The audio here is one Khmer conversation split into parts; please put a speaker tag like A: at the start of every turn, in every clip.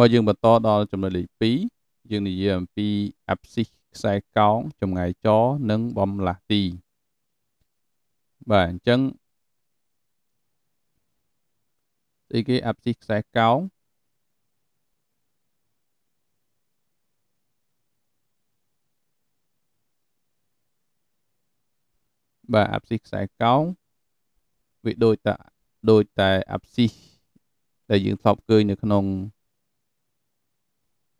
A: មកយើងបន្តដល់ចំណុចលេខ2យើងនិយាយអំពីអាប់ស៊ីសខ្សែកោងចម្ងាយចរនិងបំលាស់ទីបាទអញ្ចឹងអីគេអាប់ស៊ីសខ្សែកោងបាទអាប់ស៊ីសខ្សែកោងវាដូចតែដូចតែអាប់ស៊ីសដែលយើងធ្លាប់ឃើញនៅក្នុង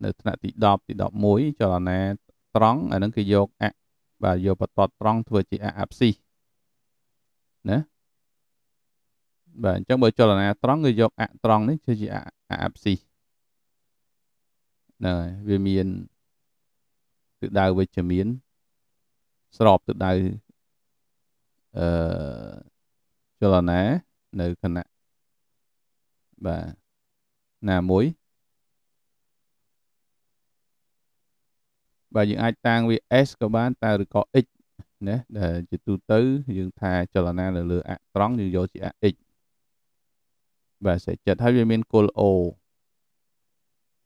A: នៅថ្នាក់ទី10ទី11ចលនាត្រង់អានឹងគេយកអបាទយកបតតត្រង់ធ្វើជាអអាប់ស៊ីណាបាទអញ្ចឹងបើចលនាត្រង់គឺយកអត្រង់នេះគឺជាអអាប់ស៊ីហ្នឹងហើយវាមានទិដៅវិជ្ជមានស្របទិដៅអឺចលនានៅគណៈបាទណាមួយបាទយើងអាចតាំងវា S ក៏បានតើឬក៏ X ណាដែលជាទូទៅយើងថាចលនានៅលើអត្រង់យើងយកជា x បាទសេចក្ដីហើយវាមានគល់ o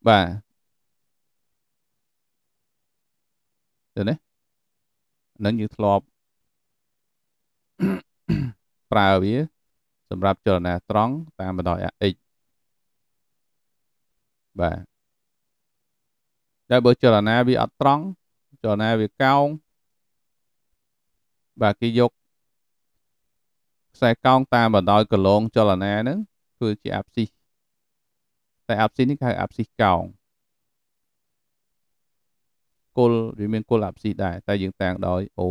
A: បាទទៅនេះនឹងយើងធ្លាប់ប្រើវាសម្រាប់ចលនាត្រង់តាមបណ្ដោយ x បាទតែបើចលនាវាអត់ត្រង់ចលនាវាកោងបាទគេយកខ្សែកោងតាមបណ្ដោយកលងចលនាហ្នឹងគឺជាអាប់ស៊ីសតែអាប់ស៊ីសនេះគេហៅអាប់ស៊ីសកោងគល់វាមានគល់អាប់ស៊ីសដែរតែយើងតាំងដោយ O'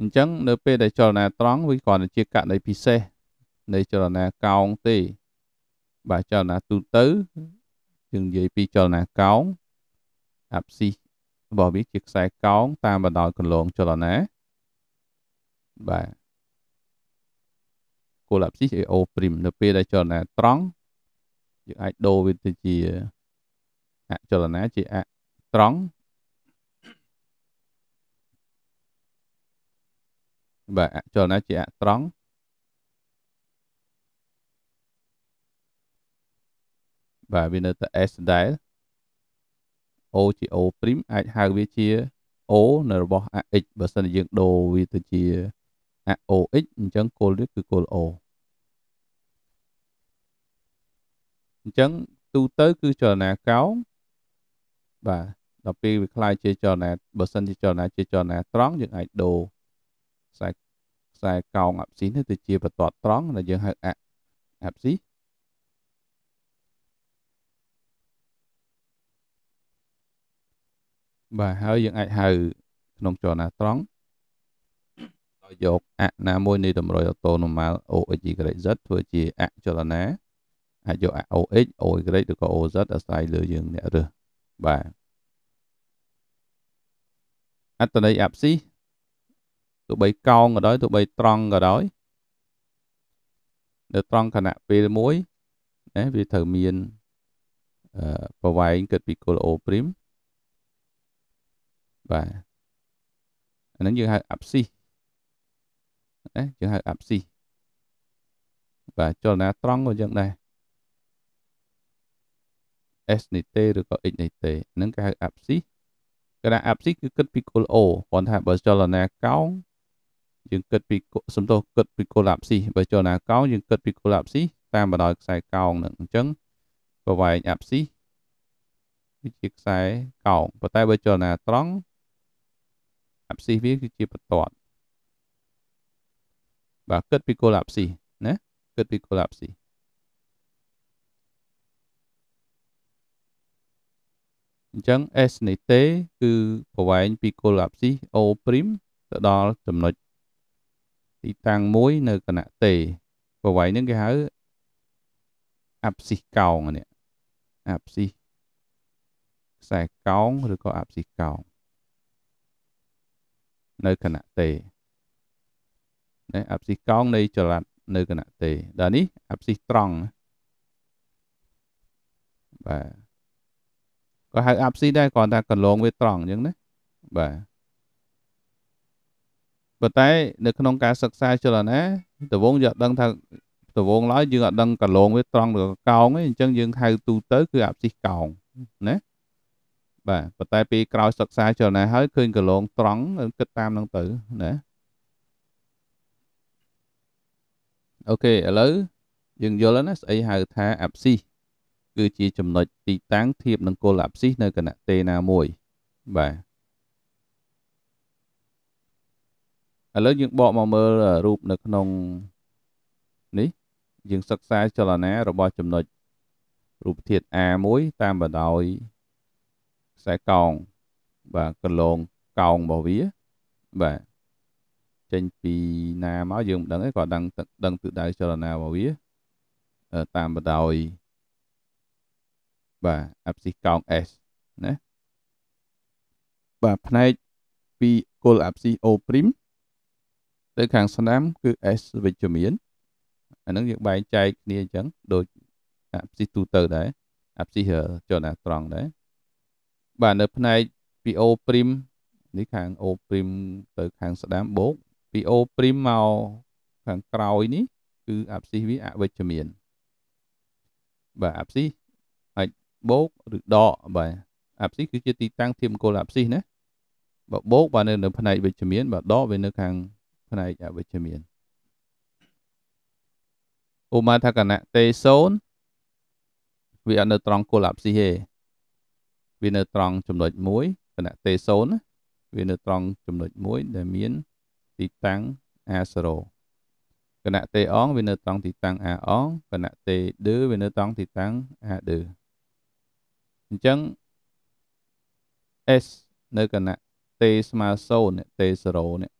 A: អញ្ចឹងនៅពេលដែលចលនាត្រង់វាគ្រាន់តែជាករណីពិសេសនៃចលនាកោងទេបាទចលនាទូទៅយើងនិយាយពីចលនាកោងអាប់ស៊ីសរបស់វាជាខ្សែកោងតាមបណ្ដោយគន្លងចលនាបាទគោលអាប់ស៊ីស AO ព្រីមនៅពេលដែលចលនាត្រង់យើងអាចដូរវាទៅជាអចលនាជាអត្រង់បាទអចលនាជាអត្រង់បាទវានៅតែ S ដដែល O ជា O' អាចហៅវាជា O នៅរបស់ AX បើសិនជាយើងដូរវាទៅជា AOX អញ្ចឹងគោលនេះគឺគោល O អញ្ចឹងទូទៅគឺចលនាកោងបាទដល់ពេលវាคล้ายជាចលនាបើសិនជាចលនាជាចលនាត្រង់យើងអាចដូរខ្សែខ្សែកោងអាប់ស៊ីនេះទៅជាបន្ទាត់ត្រង់ដែលយើងហៅអាប់ស៊ីបាទហើយយើងអាចហៅក្នុងចរណាត្រង់ដោយយកអណាមួយនៃតម្រុយអូតូណូម៉ាល់ OX YZ ធ្វើជាអចលនាអាចយក OX OY ឬក៏ OZ អាស្រ័យលើយើងអ្នករើសបាទអត្តន័យអាប់ស៊ីទោះបីកោងក៏ដោយទោះបីត្រង់ក៏ដោយនៅត្រង់ខណៈពេលមួយណាវាត្រូវមានប្រវែងគិតពីគល់ O' បាទអានឹងយើងហៅ abscis ណាយើងហៅ abscis បាទចលនាត្រង់ក៏យើងដែរ s នេះទេឬក៏ x នេះទេហ្នឹងគេហៅ abscis គេថា abscis គឺគិតពីគោល O គ្រាន់ថាបើចលនាកោងយើងគិតពីសំទោសគិតពីគោល abscis បើចលនាកោងយើងគិតពីគោល abscis តាមបណ្ដោយខ្សែកោងហ្នឹងអញ្ចឹងប្រវែង abscis វាជាខ្សែកោងប៉ុន្តែបើចលនាត្រង់អាប់ស៊ីសវាគឺជាបន្ទាត់បាទគិតពីគល់អាប់ស៊ីសណាគិតពីគល់អាប់ស៊ីសអញ្ចឹង S នៃ T គឺប្រវែងពីគល់អាប់ស៊ីស O' ទៅដល់ចំណុចទីតាំងមួយនៅគណៈ T ប្រវែងហ្នឹងគេហៅអាប់ស៊ីសកោងនេះអាប់ស៊ីសខ្សែកោងឬក៏អាប់ស៊ីសកោងនៅគណៈទេណាអព្សិសកោងនៃចល័តនៅគណៈទេដល់នេះអព្សិសត្រង់បាទក៏ហៅអព្សិសដែរគ្រាន់តែកន្លងវាត្រង់អញ្ចឹងណាបាទប៉ុន្តែនៅក្នុងការសិក្សាចលនាតវងយកដឹងថាតវងឡើយយើងអត់ដឹងកន្លងវាត្រង់ឬកោងឯងអញ្ចឹងយើងហៅទូទៅគឺអព្សិសកោងណាបាទប៉ុន្តែពីក្រោយសិក្សាចលនាហើយឃើញកលងត្រង់គិតតាមនឹងទៅណាអូខេឥឡូវយើងយល់ហើយណាស្អីហៅថាអាប់ស៊ីសគឺជាចំណុចទីតាំងធៀបនឹងគល់អាប់ស៊ីសនៅគណៈទេណាមួយបាទឥឡូវយើងបកមកមើលរូបនៅក្នុងនេះយើងសិក្សាចលនារបស់ចំណុច រូបធាតុ A1 តាមបណ្ដោយសែកោងបាទកន្លងកោងរបស់វាបាទចេញពីណាមកយើងមិនដឹងទេគាត់ដឹងដឹងទិដៅចលនារបស់វាតាមបដោយបាទអាប់ស៊ីសកោង S ណាបាទផ្នែកពីគល់អាប់ស៊ីស O' ទៅខាងស្នាមគឺ S វិជ្ជមានអានឹងយើងបែងចែកគ្នាអញ្ចឹងដូចអាប់ស៊ីសទូទៅដែរអាប់ស៊ីសចលនាត្រង់ដែរបាទនៅផ្នែក PO prim នេះខាង O prim ទៅខាងស្ដាំបូក PO prim មកខាងក្រោយនេះគឺអាប់ស៊ីសវាអវិជ្ជមានបាទអាប់ស៊ីសអាចបូកឬដកបាទអាប់ស៊ីសគឺជាទីតាំងធៀបគោលអាប់ស៊ីសណាបើបូកបាទនៅនៅ ផ្នែកវិជ្ជមានបើដកវានៅខាងផ្នែកអវិជ្ជមានឧមាថាគណៈ T0 វាអត់នៅត្រង់គោលអាប់ស៊ីសទេវានៅត្រង់ចំណុច1គណៈ T0 ណាវានៅត្រង់ចំណុច1ដែលមានទីតាំង A0 គណៈ T អងវានៅត្រង់ទីតាំង A អងគណៈ T ដឺវានៅត្រង់ទីតាំង A ដឺអញ្ចឹង S នៅគណៈ T ស្មើ0នេះ T0 នេះ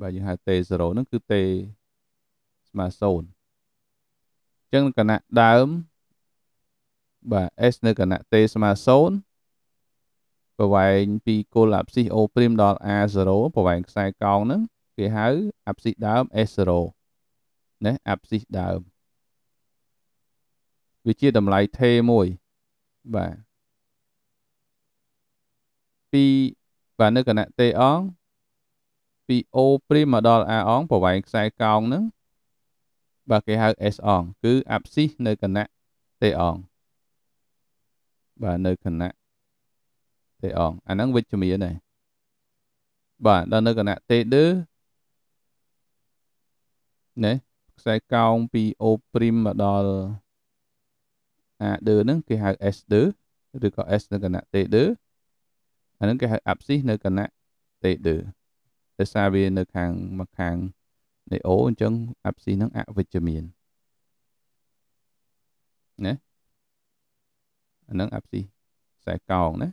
A: បើយើងហៅ T0 ហ្នឹងគឺ T ស្មើ0អញ្ចឹងគណៈដើមបាទ s នៅគណៈ t ស្មើ0ប្រវែងពីគល់អាព្ស៊ីស o' ដល់ a0 ប្រវែងខ្សែកោងហ្នឹងគេហៅអាព្ស៊ីសដើម s0 ណាអាព្ស៊ីសដើមវាជាតម្លៃ t មួយបាទពីបាទនៅគណៈ t អងពី o' មកដល់ a អងប្រវែងខ្សែកោងហ្នឹងបាទគេហៅ s អងគឺអាព្ស៊ីសនៅគណៈ t អងបាទនៅគណៈទេអង្គអាហ្នឹងវិជ្ជមានដែរបាទដល់នៅគណៈទេដឺណែខ្សែកោងពី O' មកដល់ A ដឺហ្នឹងគេហៅ S ដឺឬក៏ S នៅគណៈទេដឺអាហ្នឹងគេហៅ abscis នៅគណៈទេដឺដោយសារវានៅខាងមកខាងនៃ O អញ្ចឹង abscis ហ្នឹងអវិជ្ជមានណាអាហ្នឹងអាស៊ីខ្សែកោងណា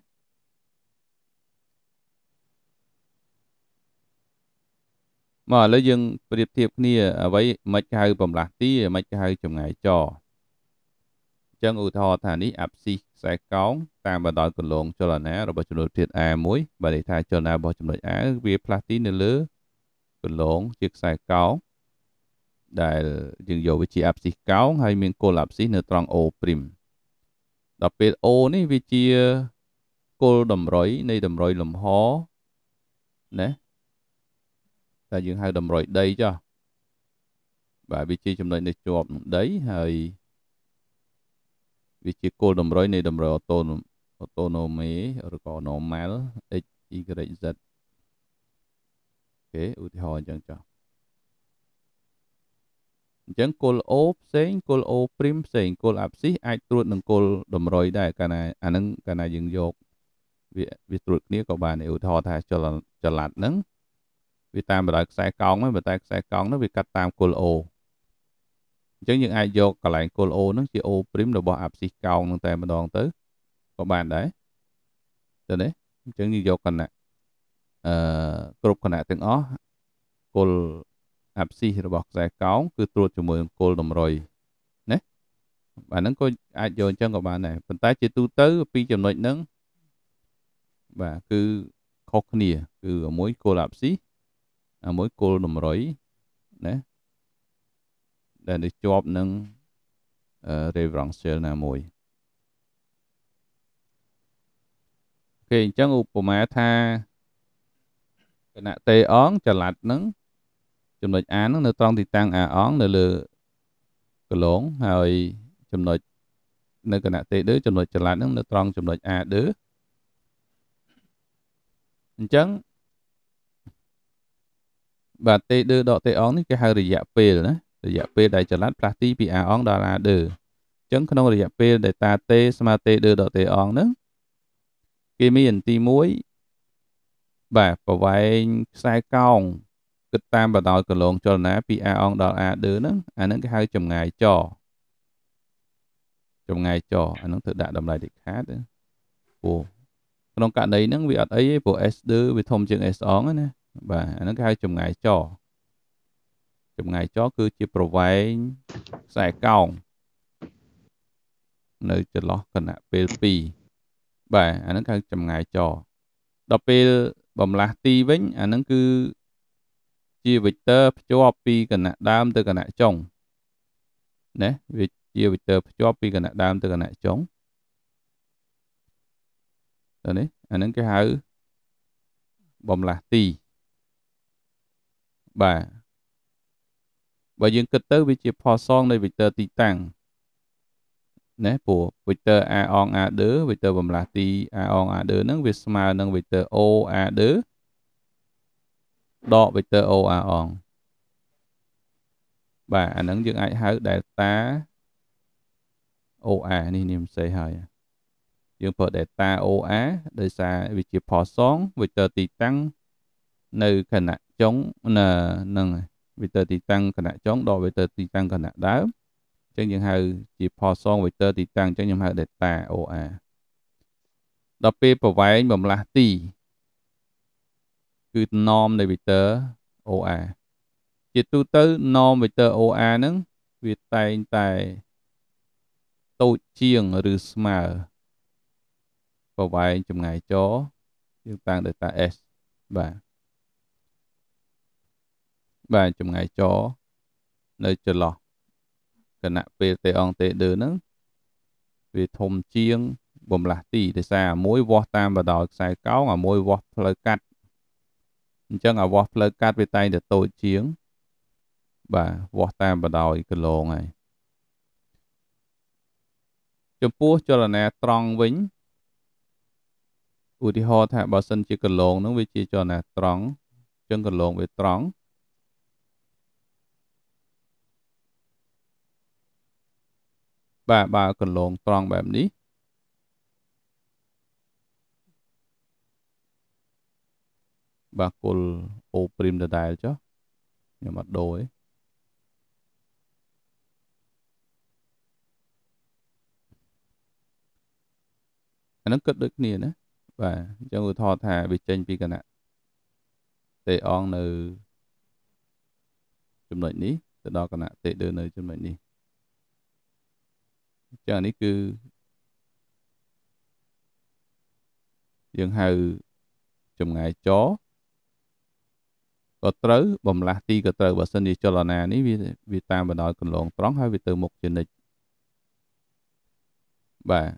A: មកឥឡូវយើងប្រៀបធៀបគ្នា អ្វីមិនហៅបំលាស់ទីមិនហៅចម្ងាយចរអញ្ចឹងឧទាហរណ៍ថានេះអាស៊ីខ្សែកោងតាមបណ្ដោយគន្លង ចលនារបស់ចំនួនធាតុ A1 បើនិយាយថាចលនារបស់ចំណុច A វាផ្លាស់ទីនៅលើគន្លងជាខ្សែកោងដែលយើងយកវាជាអាស៊ីកោងហើយមានគល់អាស៊ីនៅត្រង់ O' ដល់ពេល O នេះវាជាគល់តម្រុយនៃតម្រុយលំហណាតែយើងហៅតម្រុយដីចុះបាទវាជាចំណុចនៅជាប់នឹងដីហើយវាជាគោលតម្រុយនៃតម្រុយអូតូអូតូណូមីឬក៏ normal x y z អូខេឧទាហរណ៍អញ្ចឹងចុះអញ្ចឹងគល់អូផ្សេងគល់អូព្រីមផ្សេងគល់អាប់ស៊ីសអាចត្រួតនឹងគល់តម្រុយដែរកាលណាអាហ្នឹងកាលណាយើងយកវាវាត្រួតគ្នាក៏បានឧទាហរណ៍ថាចលចល័តហ្នឹងវាតាមបណ្ដោយខ្សែកោងហ្នឹងប៉ុន្តែខ្សែកោងហ្នឹងវាកាត់តាមគល់អូអញ្ចឹងយើងអាចយកកន្លែងគល់អូហ្នឹងជាអូព្រីមរបស់អាប់ស៊ីសកោងហ្នឹងតែម្ដងទៅក៏បានដែរទៅនេះអញ្ចឹងយើងយកគណៈអឺគ្រប់គណៈទាំងអស់គល់អាប់ស៊ីសរបស់ខ្សែកោងគឺត្រួតជាមួយនឹងគល់តម្រុយណាអាហ្នឹងក៏អាចយកអញ្ចឹងក៏បានដែរប៉ុន្តែជាទូទៅពីរចំណុចហ្នឹងបាទគឺខុសគ្នាគឺមួយគល់អាប់ស៊ីអាមួយគល់តម្រុយណាដែលនឹងជាប់នឹង referential ណាមួយគេអញ្ចឹងឧបមាថាគណៈតេអងចល័តនឹងចំណុច A ហ្នឹងនៅត្រង់ទីតាំង A អង្គនៅលើកន្លងហើយចំណុចនៅគណៈទេដឺចំណុចចល័តហ្នឹងនៅត្រង់ចំណុច A ដឺអញ្ចឹងបាទទេដឺដកទេអង្គនេះគេហៅរយៈពេលណារយៈពេលដែលចល័តផ្លាស់ទីពី A អង្គដល់ A ដឺអញ្ចឹងក្នុងរយៈពេលដែលតាទេស្មើទេដឺដកទេអង្គហ្នឹងគេមានទី1បាទប្រវែងខ្សែកោងគិតតាមបណ្ដោយគន្លងចលនាពី A អងដល់ A ដឺហ្នឹងអាហ្នឹងគេហៅចម្ងាយចចម្ងាយចអាហ្នឹងធ្វើដាក់តម្លៃដេខាតព្រោះក្នុងករណីហ្នឹងវាអត់អីទេព្រោះ S ដឺវាធំជាង S អងណាបាទអាហ្នឹងគេហៅចម្ងាយចចម្ងាយចគឺជាប្រវែងខ្សែកោងនៅចន្លោះគណៈពេល2បាទអាហ្នឹងហៅចម្ងាយចដល់ពេលបំលាស់ទីវិញអាហ្នឹងគឺជាវិកទ័រភ្ជាប់ពីគណៈដើមទៅគណៈចុងណាវាជាវិកទ័រភ្ជាប់ពីគណៈដើមទៅគណៈចុងដល់នេះអាហ្នឹងគេហៅបំលាស់ទីបាទបើយើងគិតទៅវាជាផសងនៃវិកទ័រទីតាំងណាព្រោះ vector a on a ដឺ vector បំលាស់ទី a on a ដឺហ្នឹងវាស្មើនឹង vector o a ដឺដក vector OR អងបាទអាហ្នឹងយើងអាចហៅ delta OR នេះនាមផ្សេងហើយយើងប្រើ delta OR ដោយសារវាជាផលសង vector ទីតាំងនៅខណៈចុងនឹងវិទ័រទីតាំងគណៈចុងដល់វិទ័រទីតាំងគណៈដើមអញ្ចឹងយើងហៅជាផលសងវិទ័រទីតាំងអញ្ចឹងខ្ញុំហៅ data OR ដល់ពេលប្រវែងបំលាស់ទីគឺ norm នៃ vector OR ជាទូទៅ norm vector OR ហ្នឹងវាតែងតែតូចជាងឬស្មើប្រវែងចម្ងាយចយើងតាំងដូចតា S បាទបាទចម្ងាយចនៅចន្លោះគណៈពេលទេអង្គទេដឺហ្នឹងវាធំជាងបំលាស់ទីដោយសារមួយវាស់តាមបដោយខ្សែកោងអាមួយវាស់ផ្លូវកាត់អញ្ចឹងអាវាស់ផ្លូវកាត់វាតែងតែតូចជាងបាទវាស់តាមបដោយគីឡូហើយចំពោះចលនាត្រង់វិញឧទាហរណ៍ថាបើសិនជាគីឡូនឹងវាជាចលនាត្រង់អញ្ចឹងគីឡូវាត្រង់បាទបើគន្លងត្រង់បែបនេះបាទគុលអូព្រីមដដែលចុះខ្ញុំអត់ដូរទេអានឹងគិតដូចគ្នាណាបាទអញ្ចឹងឧទាហរណ៍ថាវាចេញពីគណៈទេអងនៅចំណុចនេះទៅដល់គណៈទេដឺនៅចំណុចនេះអញ្ចឹងនេះគឺយើងហៅចម្ងាយចរក៏ត្រូវបំលាស់ទីក៏ត្រូវបើសិនជាចលនានេះវាវាតាមបណ្ដោយគន្លងត្រង់ហើយវាទៅមុខជានិច្ចបាទ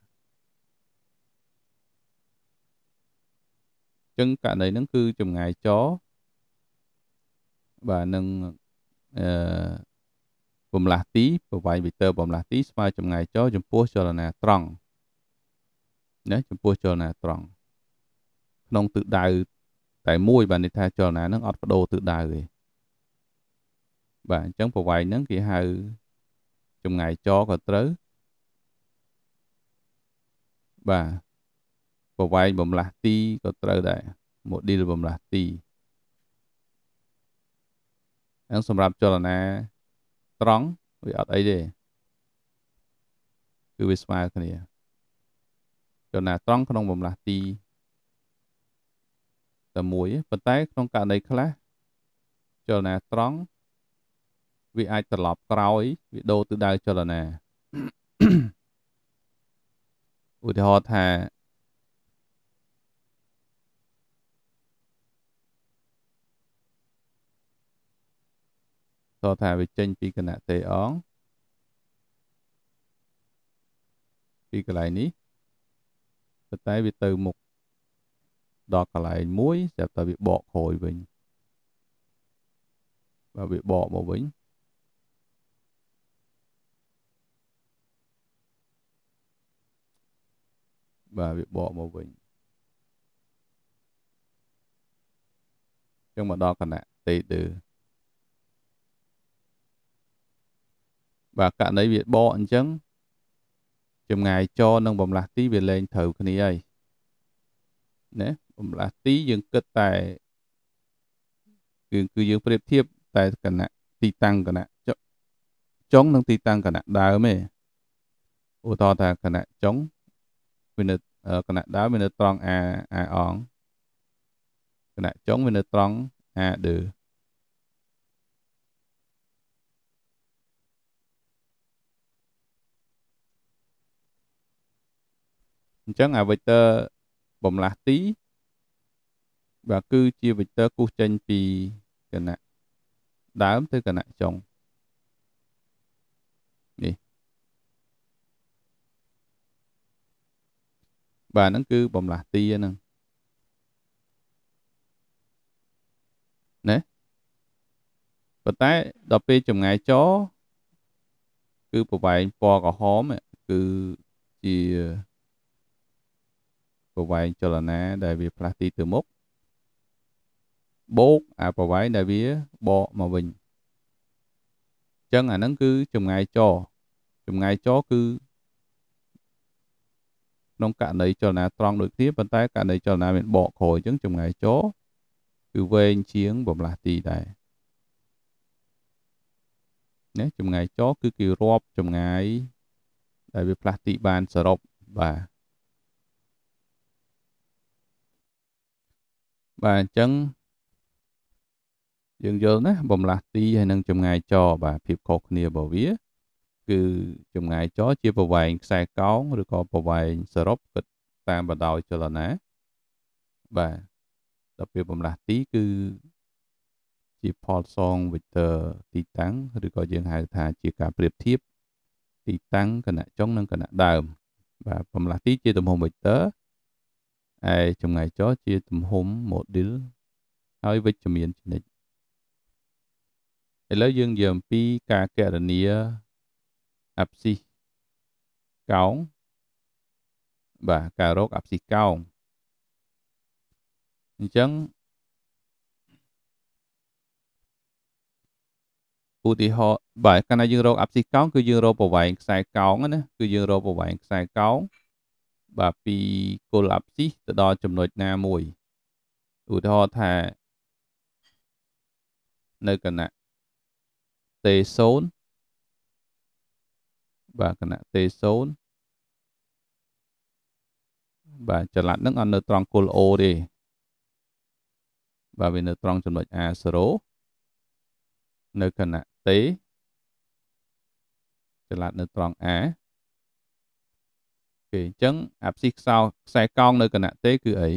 A: ចឹងករណីហ្នឹងគឺចម្ងាយចបាទនឹងអឺបំលាស់ទីប្រវែងវីទ័របំលាស់ទីស្មើចម្ងាយចចំពោះចលនាត្រង់ណាចំពោះចលនាត្រង់ក្នុងទិសដៅតែមួយបានន័យថាចលនាហ្នឹងអត់បដូរទិសដៅទេបាទអញ្ចឹងប្រវែងហ្នឹងគេហៅចម្ងាយចក៏ត្រូវបាទប្រវែងបំលាស់ទីក៏ត្រូវដែរ model បំលាស់ទីអញ្ចឹងសម្រាប់ចលនាត្រង់វាអត់អីទេគឺវាស្មើគ្នាចលនាត្រង់ក្នុងបំលាស់ទីតែមួយប៉ុន្តែក្នុងករណីខ្លះចលនាត្រង់វាអាចត្រឡប់ក្រោយវាដូរទិសដៅចលនាឧទាហរណ៍ថាតោះថាវាចេញពីគណៈទេអងពីកន្លែងនេះប៉ុន្តែវាទៅមុខដល់កន្លែងមួយស្រាប់តែវាបកក្រោយវិញបើវាបកមកវិញបាទវាបកមកវិញចឹងមកដល់គណៈទេដឺបាទករណីវាបកអញ្ចឹងចម្ងាយចនឹងបំលាស់ទីវាលែងត្រូវគ្នាហើយណាកម្លាស់ទីយើងគិតតែគឺគឺយើងប្រៀបធៀបតែគណៈទីតាំងគណៈចុងនិងទីតាំងគណៈដើមឯងឧទាហរណ៍ថាគណៈចុងវានៅគណៈដើមវានៅត្រង់ A A អងគណៈចុងវានៅត្រង់ A ដឺអញ្ចឹងអា vector បំលាស់ទីបាទគឺជា vector គូសចេញពីគណៈដើមទៅគណៈចុងនេះបាទហ្នឹងគឺបំលាស់ទីហ្នឹងណាប៉ុន្តែដល់ពេលចម្ងាយចគឺប្រវែងពណ៌ក្រហមគឺជាប្រវែងចលនាដែលវាផ្លាស់ទីទៅមុខបូកអាប្រវែងដែលវាបកមកវិញអញ្ចឹងអាហ្នឹងគឺចម្ងាយចចម្ងាយចគឺក្នុងករណីចលនាត្រង់ដូចគ្នាប៉ុន្តែករណីចលនាមានបកក្រោយអញ្ចឹងចម្ងាយចគឺវែងជាងបំលាស់ទីដែរណាចម្ងាយចគឺគេរាប់ចម្ងាយដែលវាផ្លាស់ទីបានសរុបបាទបាទអញ្ចឹងយើងយល់ណាបំលាស់ទីហើយនឹងចម្ងាយចបាទភាពខុសគ្នារបស់វាគឺចម្ងាយចជាប្រវែងខ្សែកោងឬក៏ប្រវែងសរុបគិតតាមបដោយចលនាបាទដល់ពេលបំលាស់ទីគឺជា pole song vector ទីតាំងឬក៏យើងហៅថាជាការប្រៀបធៀបទីតាំងគណៈចុងនិងគណៈដើមបាទបំលាស់ទីជាទំហំ vector ឯចម្ងាយចជាទំហំ model ហើយវិជ្ជមានចនិចឥឡូវយើងនិយាយអំពីការកណនាអាប់ស៊ីសកោងបាទការរកអាប់ស៊ីសកោងអញ្ចឹងឧទាហរណ៍បាទកាលណាយើងរកអាប់ស៊ីសកោងគឺយើងរកប្រវែងខ្សែកោងណាគឺយើងរកប្រវែងខ្សែកោងបាទពីគល់អាប់ស៊ីសទៅដល់ចំណុចណាមួយឧទាហរណ៍ថានៅគណៈ T0 បាទគណៈ T0 បាទចល័តនឹងអត់នៅត្រង់គល់ O ទេបាទវានៅត្រង់ចំណុច A0 នៅគណៈ T ចល័តនៅត្រង់ A គេអញ្ចឹងអាផ្សិះខ្សោខ្សែកោងនៅគណៈ T គឺអី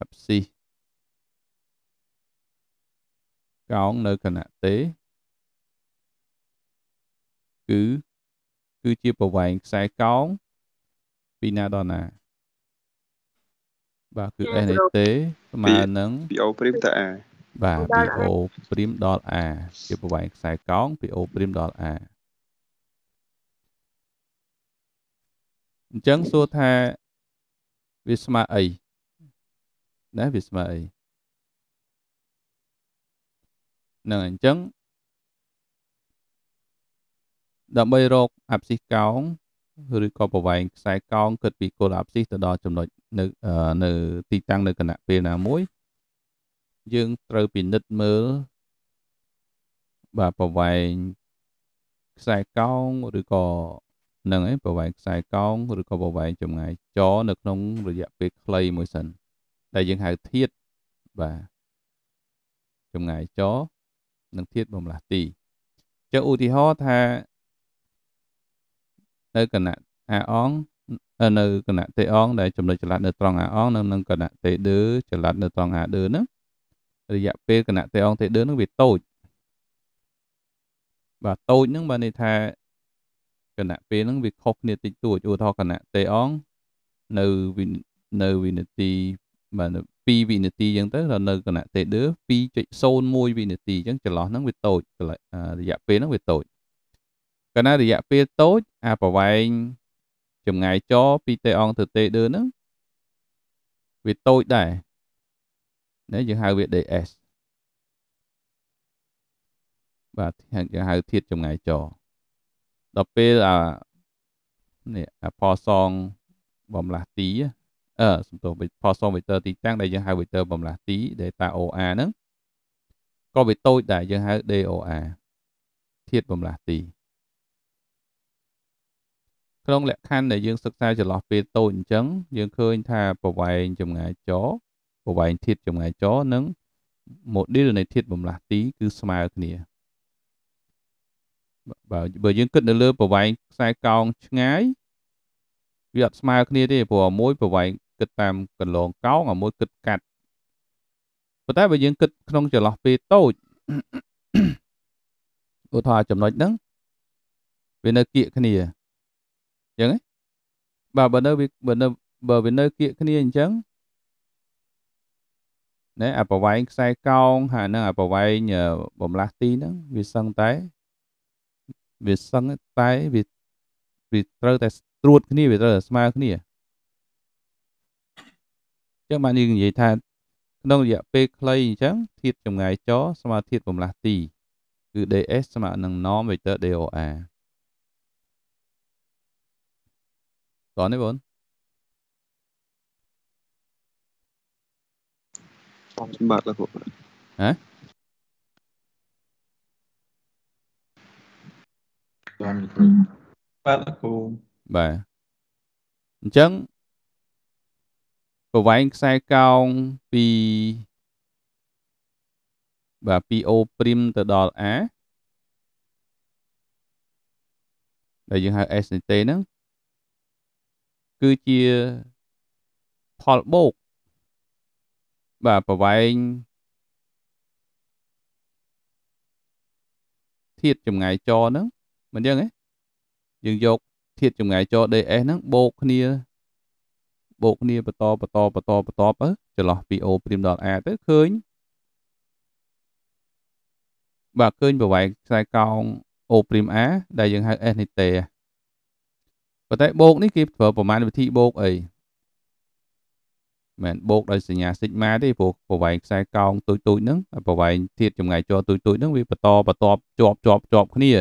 A: អាផ្សិះកោងនៅគណៈទេគឺគឺជាប្រវែងខ្សែកោងពីណាដល់ណាបាទគឺ S នៃ T ស្មើនឹង PO ព្រីមតើ A បាទ PO ព្រីមដល់ A ជាប្រវែងខ្សែកោង PO ព្រីមដល់ A អញ្ចឹងសួរថាវាស្មើអីណាវាស្មើអីនឹងអញ្ចឹងដើម្បីរកអាប់ស៊ីសកោងឬក៏ប្រវែងខ្សែកោងគិតពីគោលអាប់ស៊ីសទៅដល់ចំណុចនៅនៅទីតាំងនៅគណៈពេលណាមួយយើងត្រូវពិនិត្យមើលបាទប្រវែងខ្សែកោងឬក៏នឹងឯងប្រវែងខ្សែកោងឬក៏ប្រវែងចម្ងាយចនៅក្នុងរយៈពេលខ្លីមួយសិនដែលយើងហៅធាតបាទចម្ងាយចនិងធាតុបំលាស់ទីចឹងឧទាហរណ៍ថានៅគណៈអាអងនៅគណៈតេអងដែលចំណុចចល័តនៅត្រង់អាអងនិងនឹងគណៈតេដឺចល័តនៅត្រង់អាដឺហ្នឹងរយៈពេលគណៈតេអងតេដឺហ្នឹងវាតូចបាទតូចហ្នឹងបានន័យថាគណៈពេលហ្នឹងវាខុសគ្នាតិចតួចឧទាហរណ៍គណៈតេអងនៅនៅវិនាទីបាទ2វិនាទីអញ្ចឹងទៅដល់នៅគណៈ Tether 2.01វិនាទីអញ្ចឹងចន្លោះហ្នឹងវាតូចរយៈពេលហ្នឹងវាតូចកណារយៈពេលតូចអាប្រវែងចម្ងាយចពីតេអងទៅតេដឺហ្នឹងវាតូចដែរនេះយើងហៅវា DS បាទយើងហៅធាតចម្ងាយចដល់ពេលអានេះអាផសងបំលាស់ទីអឺសំទោសផលសម vector ទីតាំងដែលយើងហៅ vector បំលាស់ទី data OR ហ្នឹងក៏វាតូចដែរយើងហៅ DOR ធាតុបំលាស់ទីក្នុងលក្ខខណ្ឌដែលយើងសិក្សាចន្លោះពេលតូចអញ្ចឹង យើងឃើញថាប្រវែងចម្ងាយចរប្រវែងធាតុចម្ងាយចរនិង model នៃធាតុបំលាស់ទី គឺស្មើគ្នាបើបើយើងគិតនៅលើប្រវែងខ្សែកោងឆ្ងាយវាអត់ស្មើគ្នាទេព្រោះមួយប្រវែងគិតតាមកន្លងកោងអាមួយគិតកាត់ប៉ុន្តែបើយើងគិតក្នុងចន្លោះពេលតូចឧទាហរណ៍ចំណុចហ្នឹងវានៅគៀកគ្នាអញ្ចឹងបាទបើនៅបើនៅបើវានៅគៀកគ្នាអញ្ចឹងណែអាប្រវែងខ្សែកោងហើយនឹងអាប្រវែងបំលាស់ទីហ្នឹងវាសឹងតែវាសឹងតែវាវាត្រូវតែត្រួតគ្នាវាត្រូវតែស្មើគ្នាចឹងបានយើងនិយាយថាក្នុងរយៈពេលខ្លីអញ្ចឹងធាតចម្ងាយចស្មើធាតបំលាស់ទីគឺ ds ស្មើនឹង norm vector dor តោះនេះបងសម្បត្តិលោកគ្រូហ៎បាទលោកគ្រូបាទអញ្ចឹងប្រវែងខ្សែកោងពីបាទពី O' ទៅដល់ A ដែលយើងហៅ S នៃ T ហ្នឹងគឺជាផលបូកបាទប្រវែងធាតចម្ងាយចរហ្នឹងមិនអញ្ចឹងទេយើងយកធាតចម្ងាយចរ DS ហ្នឹងបូកគ្នាបូកគ្នាបន្តបន្តបន្តបន្តទៅចន្លោះពី O ព្រីមដល់ A ទៅឃើញបាទឃើញប្រវែងខ្សែកោង O ព្រីម A ដែលយើងហៅ S នេះទេប៉ុន្តែបូកនេះគេធ្វើប្រមាណវិធីបូកអីមែនបូកដោយសញ្ញាសិក្មាទេព្រោះប្រវែងខ្សែកោងទូចទូចហ្នឹងប្រវែងធាតចម្ងាយជ័រទូចទូចហ្នឹងវាបន្តបន្តជាប់ជាប់ជាប់គ្នា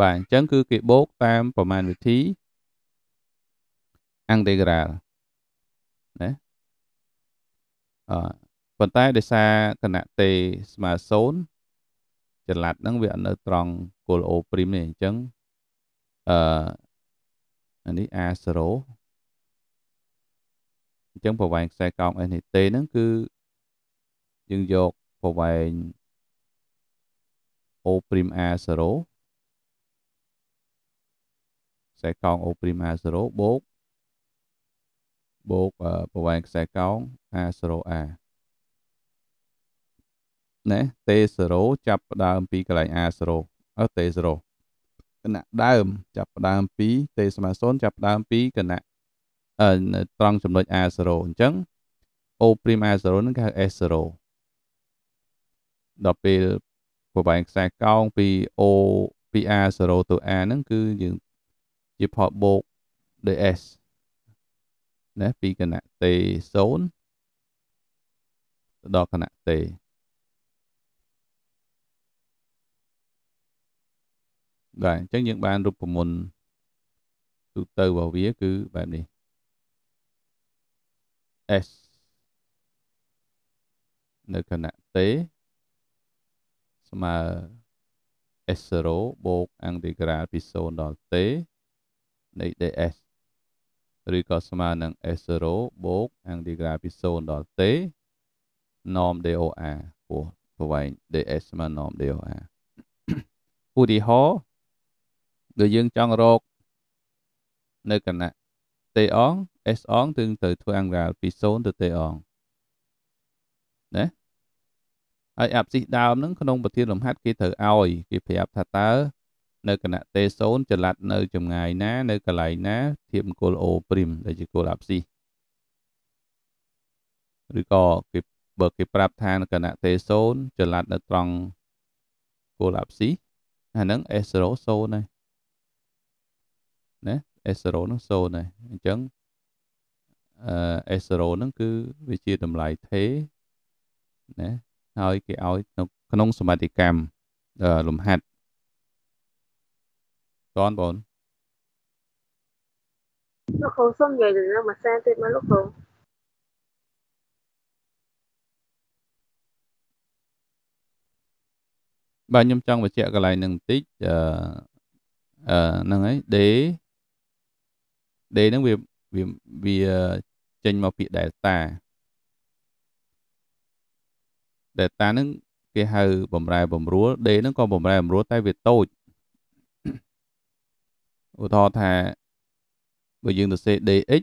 A: បាទអញ្ចឹងគឺគេបូកតាមប្រមាណវិធី integral ណាអឺប៉ុន្តែដោយសារគណៈទេស្មើ0ចល័តហ្នឹងវានៅត្រង់គោល O' នេះអញ្ចឹងអឺអានេះ A0 អញ្ចឹងប្រវែងខ្សែកោង S នេះ T ហ្នឹងគឺយើងយកប្រវែង O'A0 ខ្សែកោង O'A0 បូកបូកប្រវែងខ្សែកោង A0A ណា T0 ចាប់ផ្ដើមពីកន្លែង A0 អឺ T0 គណៈដើមចាប់ផ្ដើមពី T ស្មើ0ចាប់ផ្ដើមពីគណៈអឺត្រង់ចំណុច A0 អញ្ចឹង O'A0 នឹងគេហៅ S0 ដល់ពេលប្រវែងខ្សែកោងពី O ពី A0 ទៅ A ហ្នឹងគឺយើងជាផលបូក DS ណាពីគណៈតេ0ទៅដល់គណៈតេដែរអញ្ចឹងយើងបានរូបមន្តទូទៅរបស់វាគឺបែបនេះ S នៅគណៈតេស្មើ S0 បូកអង្តេក្រាលពី0ដល់តេនៃ ds ឬក៏ស្មើនឹង S0 បូក angle ពី0ដល់ t norm DOR ពោះប្រវែង DS ស្មើ norm DOR ឧទាហរណ៍ដូចយើងចង់រកនៅគណៈ t អង S អងយើងត្រូវធ្វើ angle ពី0ទៅ t អងណាហើយអាប់ស៊ីដើមហ្នឹងក្នុងប្រធានលំហាត់គេត្រូវឲ្យគេប្រាប់ថាតើនៅគណៈទេសូនចល័តនៅចម្ងាយណា នៅកន្លែងណាធៀបគោលអូព្រីមដែលជាគោលអាប់ស៊ីឬក៏គេបើគេប្រាប់ថាគណៈទេសូនចល័តនៅត្រង់គោលអាប់ស៊ីអាហ្នឹង S0 សូនហើយណា S0 ហ្នឹងសូនហើយអញ្ចឹងអឺ S0 ហ្នឹងគឺវាជាតម្លៃថេណាហើយគេឲ្យក្នុងសមាតិកម្មលំហាត់តនបងលោកគ្រូសុំនិយាយទៅនឹងមួយសែនទៀតមកលោកគ្រូបាទខ្ញុំចង់បញ្ជាក់កន្លែងនឹងបន្តិចអឺអឺហ្នឹងហើយ D D ហ្នឹងវាវាវាចេញមកពាក្យ delta delta ហ្នឹងគេហៅបំរែបំរួល D ហ្នឹងក៏បំរែបំរួលតែវាតូចឧទាហរណ៍ថាបើយើងទៅសេ dx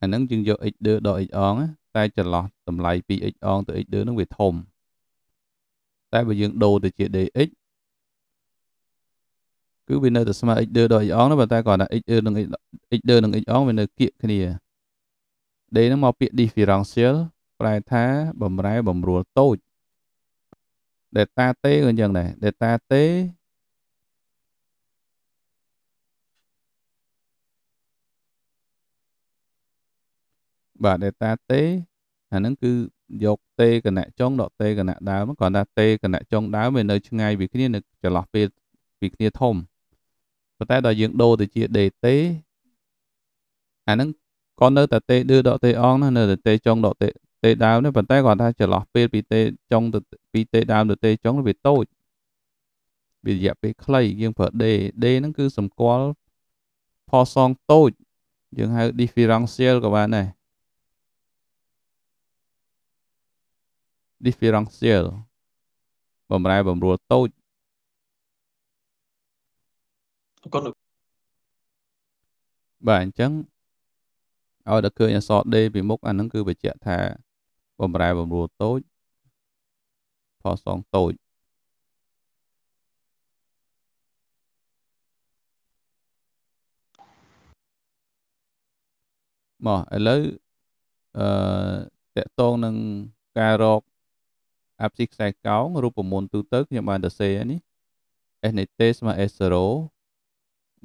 A: អាហ្នឹងយើងយក x ដឺដល់ x អងតែចន្លោះតម្លៃពី x អងទៅ x ដឺហ្នឹងវាធំតែបើយើងដូរទៅជា dx គឺវានៅតែស្មើ x ដឺដល់ x អងណាបើតែគ្រាន់តែ x នឹង x ដឺនឹង x អងវានៅគៀកគ្នា d ហ្នឹងមកពាក្យ differential ប្រែថាបំរែបំរួលតូច delta t ក៏អញ្ចឹងដែរ delta t បាទដេតាទេអាហ្នឹងគឺយកទេគណៈចុងដកទេគណៈដើមគ្រាន់តែទេគណៈចុងដើមវានៅឆ្ងាយពីគ្នានៅចន្លោះពេលពីគ្នាធំប៉ុន្តែដល់យើងដូរទៅជាដេទេអាហ្នឹងក៏នៅតែទេឌឺដកទេអងណានៅតែទេចុងដកទេទេដើមនេះប៉ុន្តែគាត់ថាចន្លោះពេលពីទេចុងទៅពីទេដើមទៅទេចុងវាតូចវារយៈពេលខ្លីយើងប្រើ d d ហ្នឹងគឺសម្គាល់ផសងតូចយើងហៅ differential ក៏បានដែរ differential បំរែបំរួលតូចអរគុណបាទអញ្ចឹងឲ្យតែឃើញអសរ D ពីមុខអាហ្នឹងគឺបញ្ជាក់ថាបំរែបំរួលតូចផលសងតូចមកឥឡូវអឺតកតងនឹងការរកអាប់ស៊ីខ្សែកោងរូបមន្តទូទៅខ្ញុំបានទៅសេនេះ S នៃ T ស្មើ S0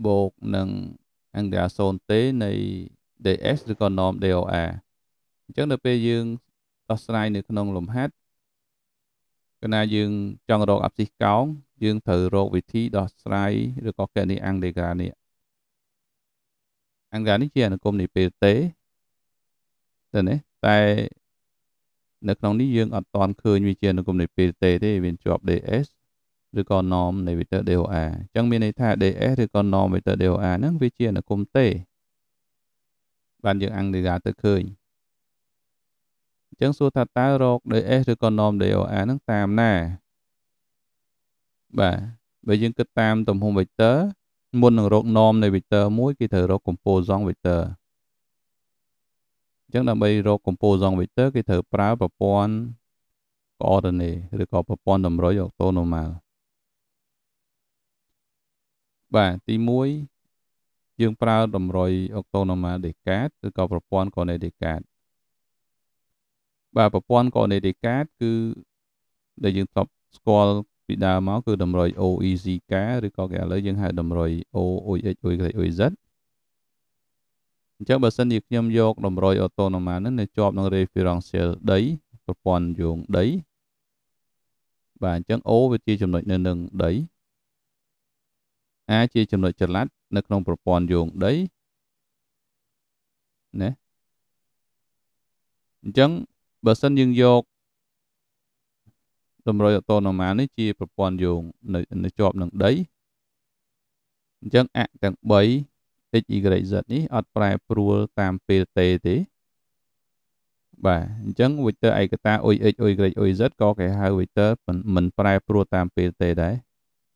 A: បូកនឹងអង្គការ0 T នៃ DS ឬក៏ norm DOR អញ្ចឹងដល់ពេលយើងដោះស្រាយនៅក្នុងលំហាត់កាលណាយើងចង់រកអាប់ស៊ីកោងយើងត្រូវរកវិធីដោះស្រាយឬក៏កណីអង្គដេកានេះអង្គការនេះជាអនុគមនៃពេលទេទៅនេះតែនៅក្នុងនេះយើងអត់ទាន់ឃើញវាជាអនុគមនៃពេលទេទេវាជាប់ ds ឬក៏ norm នៃ vector DOR អញ្ចឹងមានន័យថា ds ឬក៏ norm vector DOR ហ្នឹងវាជាអនុគមទេបានយើងអង្គនិយាយទៅឃើញអញ្ចឹងសួរថាតើរក ds ឬក៏ norm DOR ហ្នឹងតាមណាបាទបើយើងគិតតាមទំហំ vector មុននឹងរក norm នៃ vector មួយគេត្រូវរក composite vector អញ្ចឹងដើម្បីរកកម្ពស់ zone vector គេត្រូវប្រើប្រព័ន្ធ coordinate ឬក៏ប្រព័ន្ធតម្រុយ orthonormal បាទទី1យើងប្រើតម្រុយ orthonormal decade ឬក៏ប្រព័ន្ធ coordinate decade បាទប្រព័ន្ធ coordinate decade គឺដែលយើងធ្លាប់ស្គាល់ពីដើមមកគឺតម្រុយ OEZK ឬក៏គេឥឡូ w យើងហៅតម្រុយ OOH OYZ អញ្ចឹងបើសិនជាខ្ញុំយកតម្រុយអូតូណូម៉ានឹងនៅជាប់នឹង referential ដីប្រព័ន្ធយោងដីបាទអញ្ចឹង O វាជាចំណុចនៅនឹងដី A ជាចំណុចចល័តនៅក្នុងប្រព័ន្ធយោងដីណាអញ្ចឹងបើសិនយើងយកតម្រុយអូតូណូម៉ានេះជាប្រព័ន្ធយោងនៅជាប់នឹងដីអញ្ចឹងអទាំង3 x y z នេះអត់ប្រែប្រួលតាមពេលតេទេបាទអញ្ចឹង vector ឯកតា oy x oy y oy z ក៏គេហៅ vector មិនប្រែប្រួលតាមពេលទេដែរ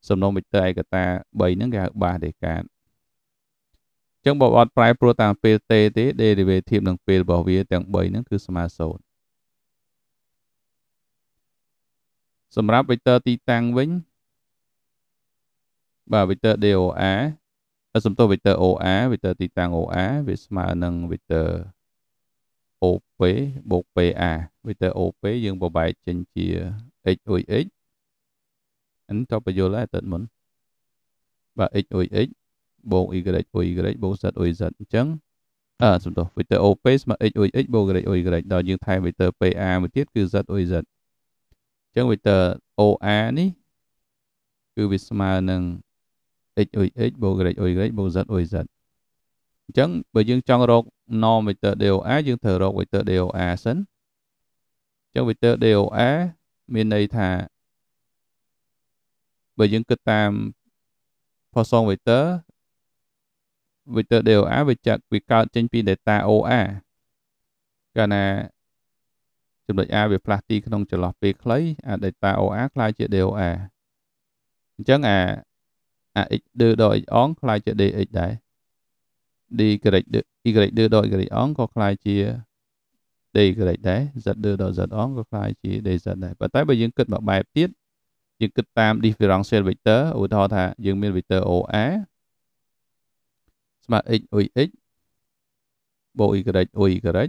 A: សំណុំ vector ឯកតា3ហ្នឹងគេហៅបាសដេកាតអញ្ចឹងបើអត់ប្រែប្រួលតាមពេលទេទេ derivative នឹងពេលរបស់វាទាំង3ហ្នឹងគឺស្មើសូន្យសម្រាប់ vector ទីតាំងវិញបាទ vector DOR សំទោស vector OR vector ទីតាំង OR វាស្មើនឹង vector OP បូក PA vector OP យើងបបែកចេញជា x អុយ x អញ្ចឹងតបយល់ហើយតើមុនបាទ x អុយ x បូក y អុយ y បូក z អុយ z អញ្ចឹងអឺសំទោស vector OP ស្មើ x អុយ x បូក y អុយ y ដល់យើងថែម vector PA មួយទៀតគឺ z អុយ z អញ្ចឹង vector OR នេះគឺវាស្មើនឹង x y x បូក y y បូក z y z អញ្ចឹងបើយើងចង់រក norm vector DOA យើងត្រូវរក vector DOA សិនអញ្ចឹង vector DOA មានន័យថាបើយើងគិតតាម Poisson vector vector DOA វាចាក់វាកើតចេញពី data OA កាលណាចំណុច A វាផ្លាស់ទីក្នុងចន្លោះពេលខ្លីអា data OR ខ្លាយជា DOR អញ្ចឹងអាអា x ដឺដល់ x អងខ្លាយជា dx ដែរ d y ដឺ y ដឺដល់ y អងក៏ខ្លាយជា d y ដែរ z ដឺដល់ z អងក៏ខ្លាយជា dz ដែរប៉ុន្តែបើយើងគិតមកបែបទៀតយើងគិតតាម differential vector ឧទាហរណ៍ថាយើងមាន vector OA ស្មើ x អុយ x បូក y អុយ y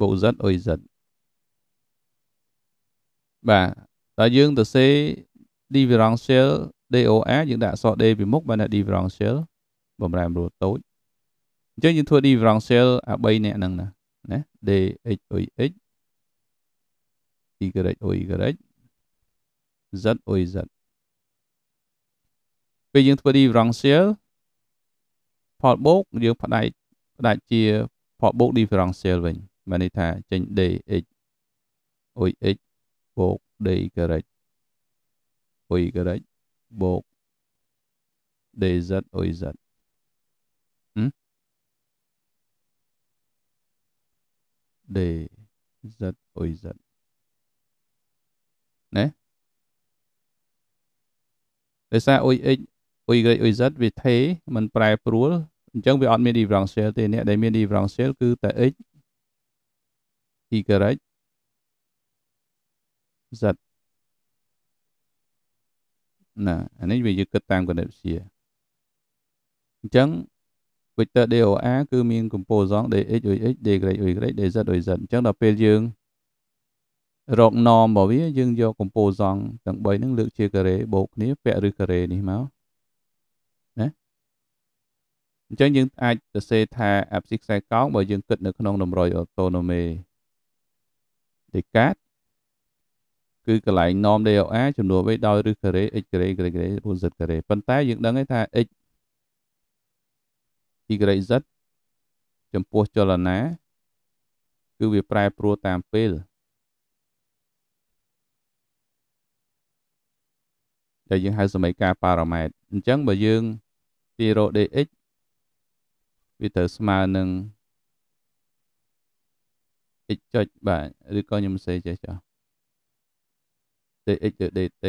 A: បូក z អុយ z បាទដល់យើងទៅសេ differential DOR យើងដាក់អក្សរ D ពីមុខបានថា differential បំរែម្រួលតូចអញ្ចឹងយើងធ្វើ differential អា3នេះហ្នឹងណាណា dx oy x y oy y z oy z ពេលយើងធ្វើ differential ផលបូកយើងផ្ដាច់ផ្ដាច់ជាផលបូក differential វិញមានន័យថាចេញ dx oy x បូក dy អុយក្រិច bột ừ. để giật ôi giận ừ? để giật ôi giật xe OX OY ឬ OZ វាថេมันប្រែប្រួលអញ្ចឹងវាអត់មាន differential ទេអ្នកដែលមាន differential គឺតែ x y z ណាអានេះវាយើងគិតតាមកណិតវិទ្យាអញ្ចឹង vector DOR គឺមានកំពូលសង DX OX D grade OY grade DZ OZ អញ្ចឹងដល់ពេលយើងរក norm របស់វាយើងយកកំពូលសងទាំង3ហ្នឹងលើកជាការ៉េបូកគ្នាពាក់ឬការ៉េនេះមកណាអញ្ចឹងយើងអាចសរសេរថា abscissa កោងបើយើងគិតនៅក្នុងតម្រុយ autonomy Descartes គឺកន្លែង norm DOA ចំនួនបីដោយឬ carré x carré carré carré 4z carré ប៉ុន្តែយើងដឹងថា x y z ចំពោះចលនាគឺវាប្រែប្រួលតាមពេលដែលយើងហៅសមីការប៉ារ៉ាម៉ែត្រអញ្ចឹងបើយើង 0dx វាត្រូវស្មើនឹង x ចុចបាទឬក៏ខ្ញុំសេចេះចុះ dx ទៅ dt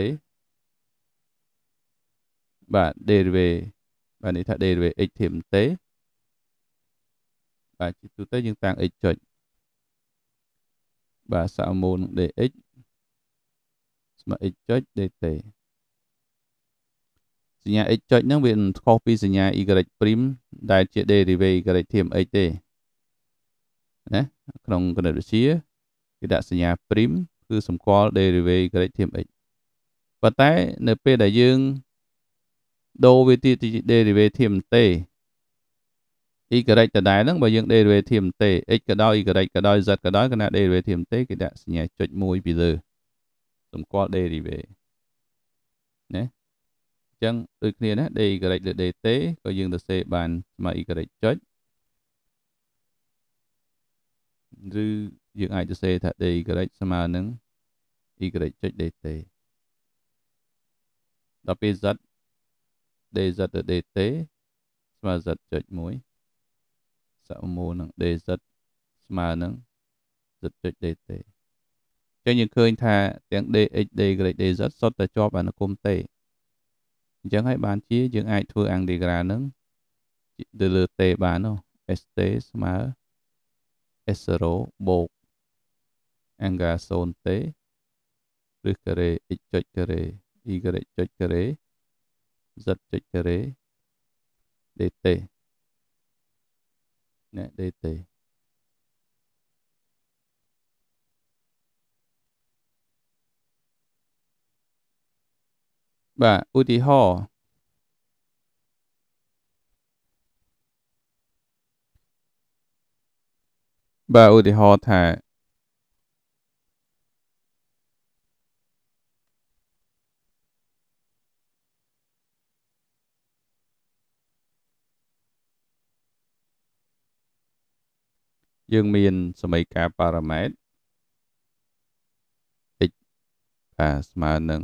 A: បាទ derivative បាទនេះថា derivative x ធៀប t បាទជាទូទៅយើងតាំង x ចុចបាទសមមូលនឹង dx ស្មើ x ចុច dt សញ្ញា x ចុចហ្នឹងវាខុសពីសញ្ញា y' ព្រីមដែលជា derivative y ធៀប x ទេណាក្នុងគណិតវិទ្យាគេដាក់សញ្ញាព្រីមគឺសម្គាល់ derivative ធៀប x ប៉ុន្តែនៅពេលដែលយើងដូរវាទៅ derivative ទេ y ដដែលហ្នឹងបើយើង derivative ទេ x ក៏ដោយ y ក៏ដោយ z ក៏ដោយគណៈ derivative ទេគេដាក់សញ្ញាចុច1ពីលើសម្គាល់ derivative ណាចឹងដូចគ្នាណា dy លើ dt ក៏យើងទៅសេបានស្មើ y ចុចឬយើងអាចសរសេរថា dy ស្មើនឹង y ចុច dt ដល់ពេល z dz ទៅ dt ស្មើ z ចុច1សមូលនឹង dz ស្មើនឹង z ចុច dt ចឹងយើងឃើញថាទាំង dx dy dz សុទ្ធតែជាប់អនុគមទេអញ្ចឹងហើយបានជាយើងអាចធ្វើអង្គឌីក្រានឹងទៅលើ t បាននោះ st ស្មើ s0 បូក anga son tế rư cà rê x chạch cà rê y cà rê chạch cà rê giật chạch nè đê tê và ưu tí ho, và ưu tí ho thả យើងមានសមីការប៉ារ៉ាម៉ែត្រ x បាទស្មើនឹង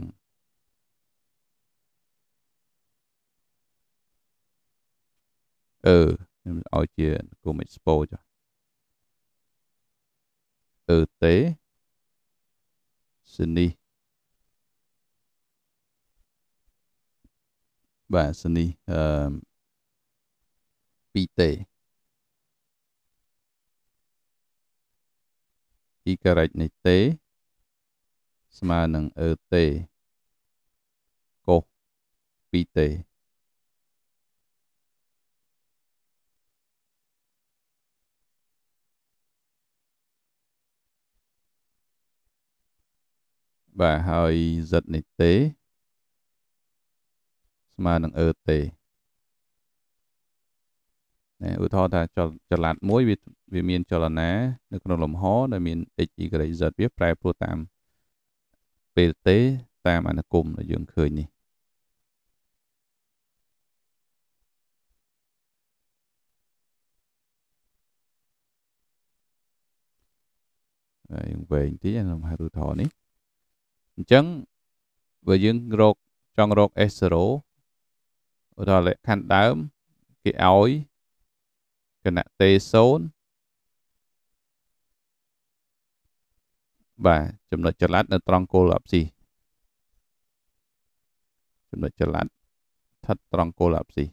A: អឺខ្ញុំឲ្យជាគុំ expo ចុះអឺទេសនីបាទសនីអឺ 2t អ៊ីការ៉ិចនៃតេស្មើនឹងអឺតេកុស 2t បាទហើយ z នៃ t ស្មើនឹង ert ឧទាហរណ៍ថាចល័តមួយវាវាមានចលនានៅក្នុងលំហដែលមាន x y z វាប្រែប្រួលតាមពេលទេតាមអនុគមដែលយើងឃើញនេះហើយយើងវែងតិចក្នុងហេតុឧទាហរណ៍នេះអញ្ចឹងបើយើងរកចង់រក S0 ឧទាហរណ៍លក្ខខណ្ឌដើមគេឲ្យគណៈទេ0បាទចំណុចចល័តនៅត្រង់គោលអាប់ស៊ីចំណុចចល័តស្ថិតត្រង់គោលអាប់ស៊ី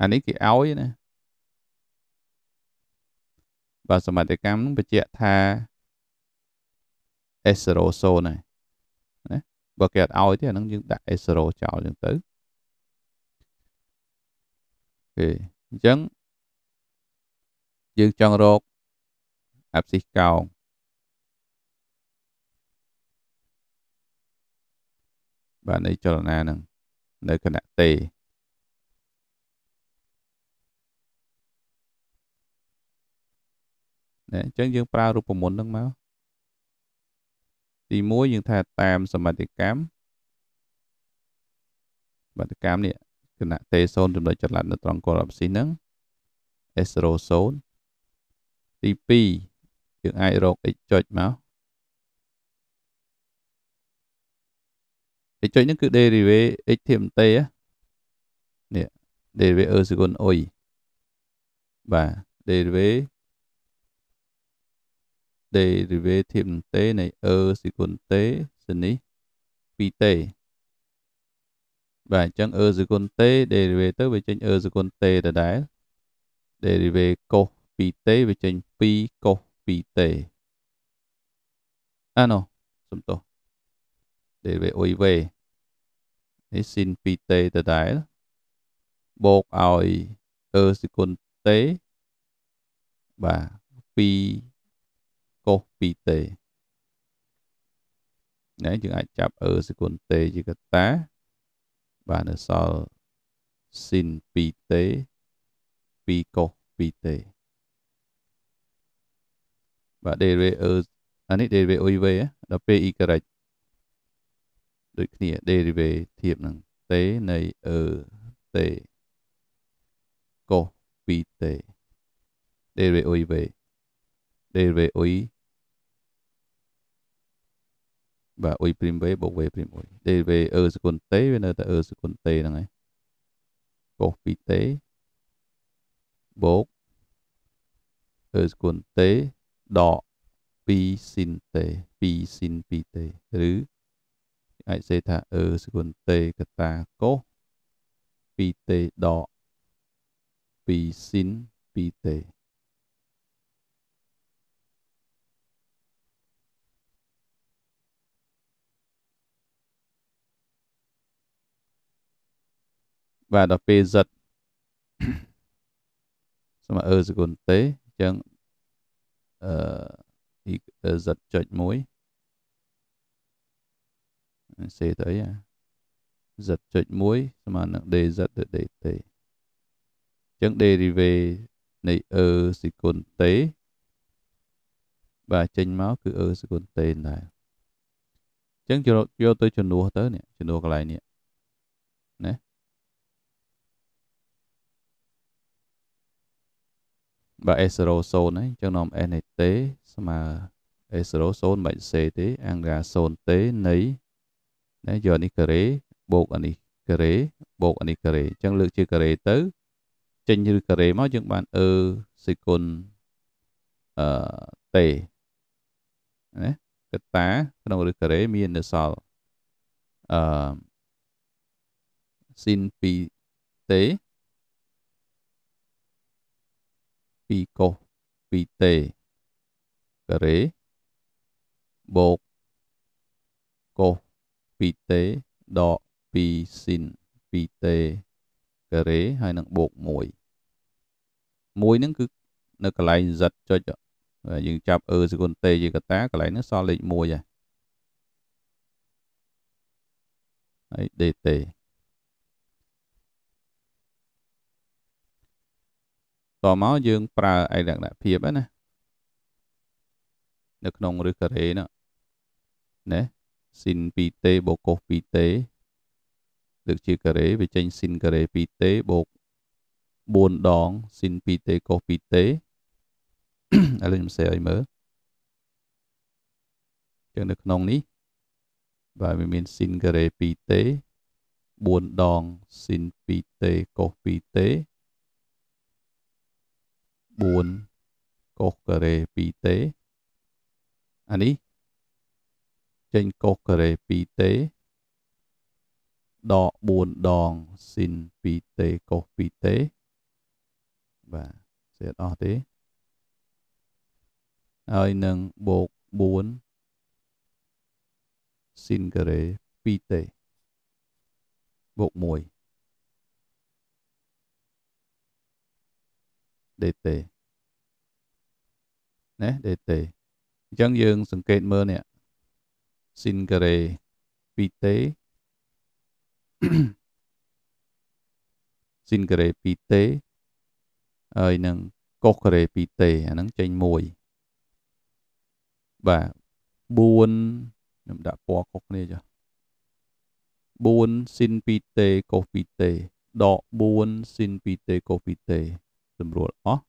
A: អានេះគេឲ្យណាបាទសមត្ថកម្មនឹងបញ្ជាក់ថា S00 ណាបើគេអត់ឲ្យទេអាហ្នឹងយើងដាក់ S0 ចោលអញ្ចឹងទៅអូខេអញ្ចឹងយើងចង់រកអាប់ស៊ីសកោងបាទនៃចលនាហ្នឹងនៅគណៈទេណែអញ្ចឹងយើងប្រើរូបមន្តហ្នឹងមកទី1យើងថាតាមសមិទ្ធកម្មសមិទ្ធកម្មនេះគណៈ T0 ចំណុចចល័តនៅត្រង់កលអបស៊ីហ្នឹង S00 ទី2យើងអាចរក x ចុចមក x ចុចហ្នឹងគឺ derivative x ធៀបតេនេះ derivative អឺសគុណអុយបាទ derivative đề derivative tế này ơ xì cồn tế xin ý pi tê và chân ơ xì cồn tế đề derivative với chân ơ xì cồn tế đã đá đề derivative cô pi tê với chân pi cô pi tê à no xong tổ đề về ôi về ấy xin pi tê đã đá buộc ỏi ơ xì cồn tế và pi កុសពីទេណាយើងអាចចាប់អឺសគុណទេជាកតាបាទនៅសល់ស៊ីនពីទេពីកុសពីទេបាទ derivative អឺអានេះ derivative uv ដល់ពេល y ដូចគ្នា derivative ធៀបនឹងទេនៃអឺទេកុសពីទេ derivative uv derivative បាទអ៊ុយព្រីមវេបូកវេព្រីមអ៊ុយដេវេអឺសគុណតេវានៅតែអឺសគុណតេហ្នឹងឯងកុសពីតេបូកអឺសគុណតេដក2ស៊ីនតេ2ស៊ីន2តេឬអាចសេថាអឺសគុណតេកតាកុស2តេដក2ស៊ីន2តេបាទដល់ពេល z សមអឺសគុណទេអញ្ចឹងអឺ z ចុច1សេទៅអី z ចុច1ស្មើនឹង dz ទៅ dt អញ្ចឹង derivative នៃអឺសគុណទេបាទចេញមកគឺអឺសគុណទេដែរអញ្ចឹងយកទៅជំនួសទៅនេះជំនួសកន្លែងនេះណាបើ S 0 0ហ្នឹងអញ្ចឹងនាំ S នៃ T ស្មើ S 0 0មិនបាច់ C ទេអង្ការ0 T នៃណាយកនេះការ៉េបូកអានេះការ៉េបូកអានេះការ៉េអញ្ចឹងលើកជាការ៉េទៅចេញឬការ៉េមកយើងបានអឺសេគុនអឺ T ណាកតា ក្នុងឬការ៉េមាននៅសល់អឺ sin 2t 2កុស2ទេការ៉េបូកកុស2ទេដក2ស៊ីន2ទេការ៉េហើយនឹងបូក1 1ហ្នឹងគឺនៅកន្លែង z ចុចយើងចាប់អឺសេគុនទេជាកតាកន្លែងហ្នឹងសល់លេខ1ហើយហើយ dt មកយើងប្រើឯលក្ខណៈភាពហ្នឹងណានៅក្នុងឬការ៉េហ្នឹងណាស៊ីន 2t បូកកុស 2t លើកជាការ៉េវាចេញស៊ីនការ៉េ 2t បូក4ដងស៊ីន 2t កុស 2t ឥឡូវខ្ញុំសេឲ្យមើលចឹងនៅក្នុងនេះបាទវាមានស៊ីនការ៉េ 2t 4ដងស៊ីន 2t កុស 2t 4កុសការ៉េ 2t អានេះចេញកុសការ៉េ 2t ដក4ដងស៊ីន 2t កុស 2t បាទស្អីអត់អស់ទេហើយនឹងបូក4ស៊ីនការ៉េ 2t បូក1ដេតេណាដេតេអញ្ចឹងយើងសង្កេតមើលនេះស៊ីនការេពីតេស៊ីនការេពីតេហើយនឹងកុសការេពីតេអាហ្នឹងចេញ1បាទ4ខ្ញុំដាក់ពណ៌ខុសគ្នាចុះ4ស៊ីនពីតេកុសពីតេដក4ស៊ីនពីតេកុសពីតេសម្រួលអស់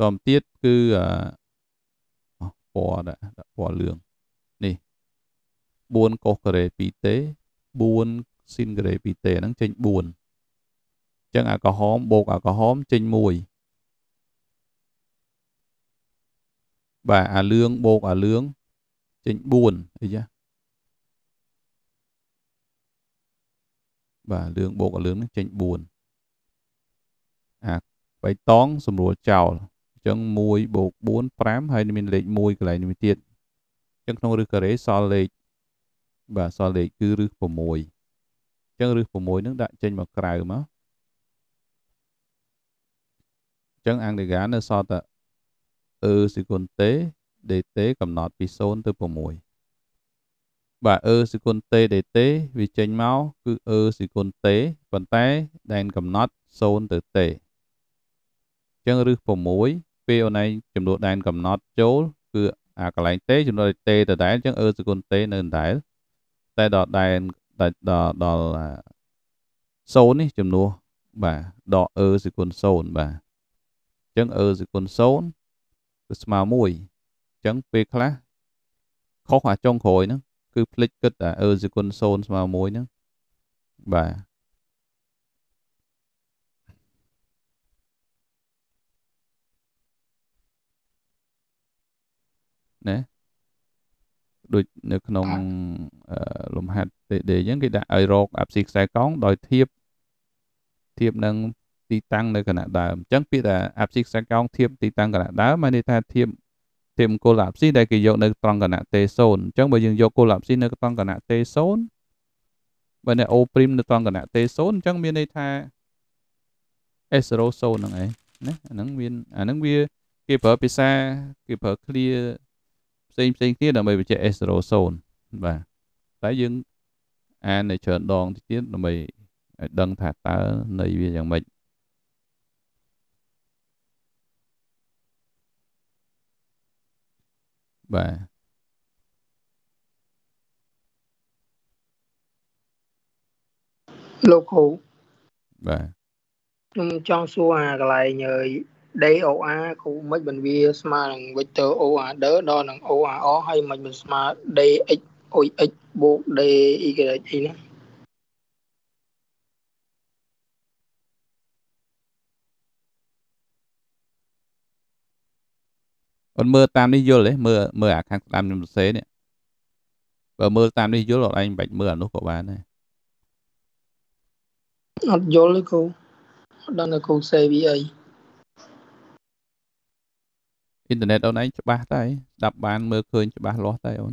A: តមទៀតគឺអពណ៌ដែរដាក់ពណ៌លឿងនេះ4កុសការ៉េ 2t 4ស៊ីនការ៉េ 2t ហ្នឹងចេញ4អញ្ចឹងអាក្រហមបូកអាក្រហមចេញ1បាទអាលឿងបូកអាលឿងចេញ4អីចាបាទលឿងបូកអាលឿងហ្នឹងចេញ4អាបៃតងសម្រួលចោលអញ្ចឹង1បូក4 5ហើយមានលេខ1កន្លែងនេះទៀតអញ្ចឹងក្នុងរឹសការ៉េសល់លេខបាទសល់លេខគឺរឹស6អញ្ចឹងរឹស6ហ្នឹងដាក់ចេញមកក្រៅមកអញ្ចឹងអង្គដេកានៅសល់តែអឺសេគុនតេ dt កំណត់ពី0ទៅ6បាទអឺសេគុនតេ dt វាចេញមកគឺអឺសេគុនតេប៉ុន្តែ ដែនកំណត់0ទៅតេចឹងឬ6ពេលអូនឯងចំនួនដែនកំណត់ចូលគឺអាកន្លែងទេចំនួនទេដដែលចឹងអឺសគុណទេនៅដដែលតែដល់ដែនដល់ដល់0នេះចំនួនបាទដល់អឺសគុណ0បាទចឹងអឺសគុណ0គឺស្មើ1ចឹងពេលខ្លះខុសអាចុងក្រោយហ្នឹងគឺភ្លេចគិតថាអឺសគុណ0ស្មើ1ហ្នឹងបាទណាដូចនៅក្នុងលំហាត់ TD អញ្ចឹងគេដាក់ឲ្យរកអាប់ស៊ីខ្សែកង់ដោយធៀបធៀបនឹងទីតាំងនៅគណៈដើមអញ្ចឹងពាក្យថាអាប់ស៊ីខ្សែកង់ធៀបទីតាំងគណៈដើមមានន័យថាធៀបធៀបគោលអាប់ស៊ីដែលគេយកនៅត្រង់គណៈ T0 អញ្ចឹងបើយើងយកគោលអាប់ស៊ីនៅត្រង់គណៈ T0 បើនៅ O' នៅត្រង់គណៈ T0 អញ្ចឹងមានន័យថា S00 ហ្នឹងឯងណាអាហ្នឹងមានអាហ្នឹងវាគេប្រើភាសាគេប្រើ clear ផ្សេងផ្សេងគ្នាដើម្បីបញ្ជាក់ S00 បាទតែយើងអាននៅច្រើនដងតិចទៀតដើម្បីឲ្យដឹងថាតើនៃវាយ៉ាងម៉េចបាទលោកគ្រូបាទខ្ញុំចង់សួរអាកន្លែងអើយ day OR គូមិនមិនវាស្មើនឹង vector order ដល់នឹង ORR ហើយមិនមិនស្មើ day x ox បូក day y ហ្នឹងអត់មើលតាមនេះយល់ទេមើលមើលអាខាងស្ដាំខ្ញុំសរសេរនេះបើមើលតាមនេះយល់អត់ឯងមិនបាច់មើលអានោះក៏បានដែរអត់យល់ទេគ្រូអត់ដឹងគ្រូសេវាអីអ៊ីនធឺណិតអូនឯងច្បាស់តែស្ដាប់បានមើលឃើញច្បាស់លាស់តែអូន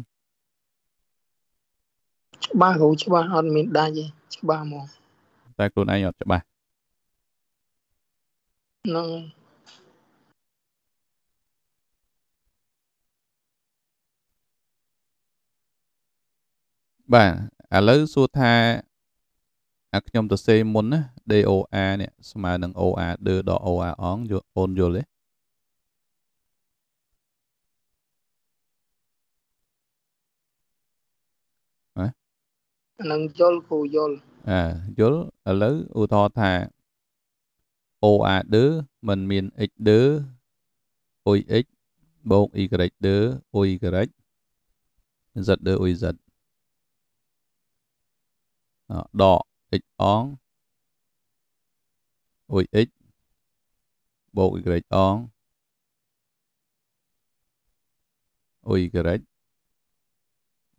A: ច្បាស់គ្រូច្បាស់អត់មានដាច់ទេច្បាស់ហ្មងតែខ្លួនឯងអត់ច្បាស់ហ្នឹងបាទឥឡូវសួរថាអាខ្ញុំទៅសេមុនណា DOR នេះស្មើនឹង OR ដឺដល់ OR អងអូនយល់ទេនឹងយល់គូយល់អាយល់ឥឡូវឧទាហរណ៍ថា o a d มันមាន x d o x បូក y d o y z d o z ដក x អង o x បូក y អង o y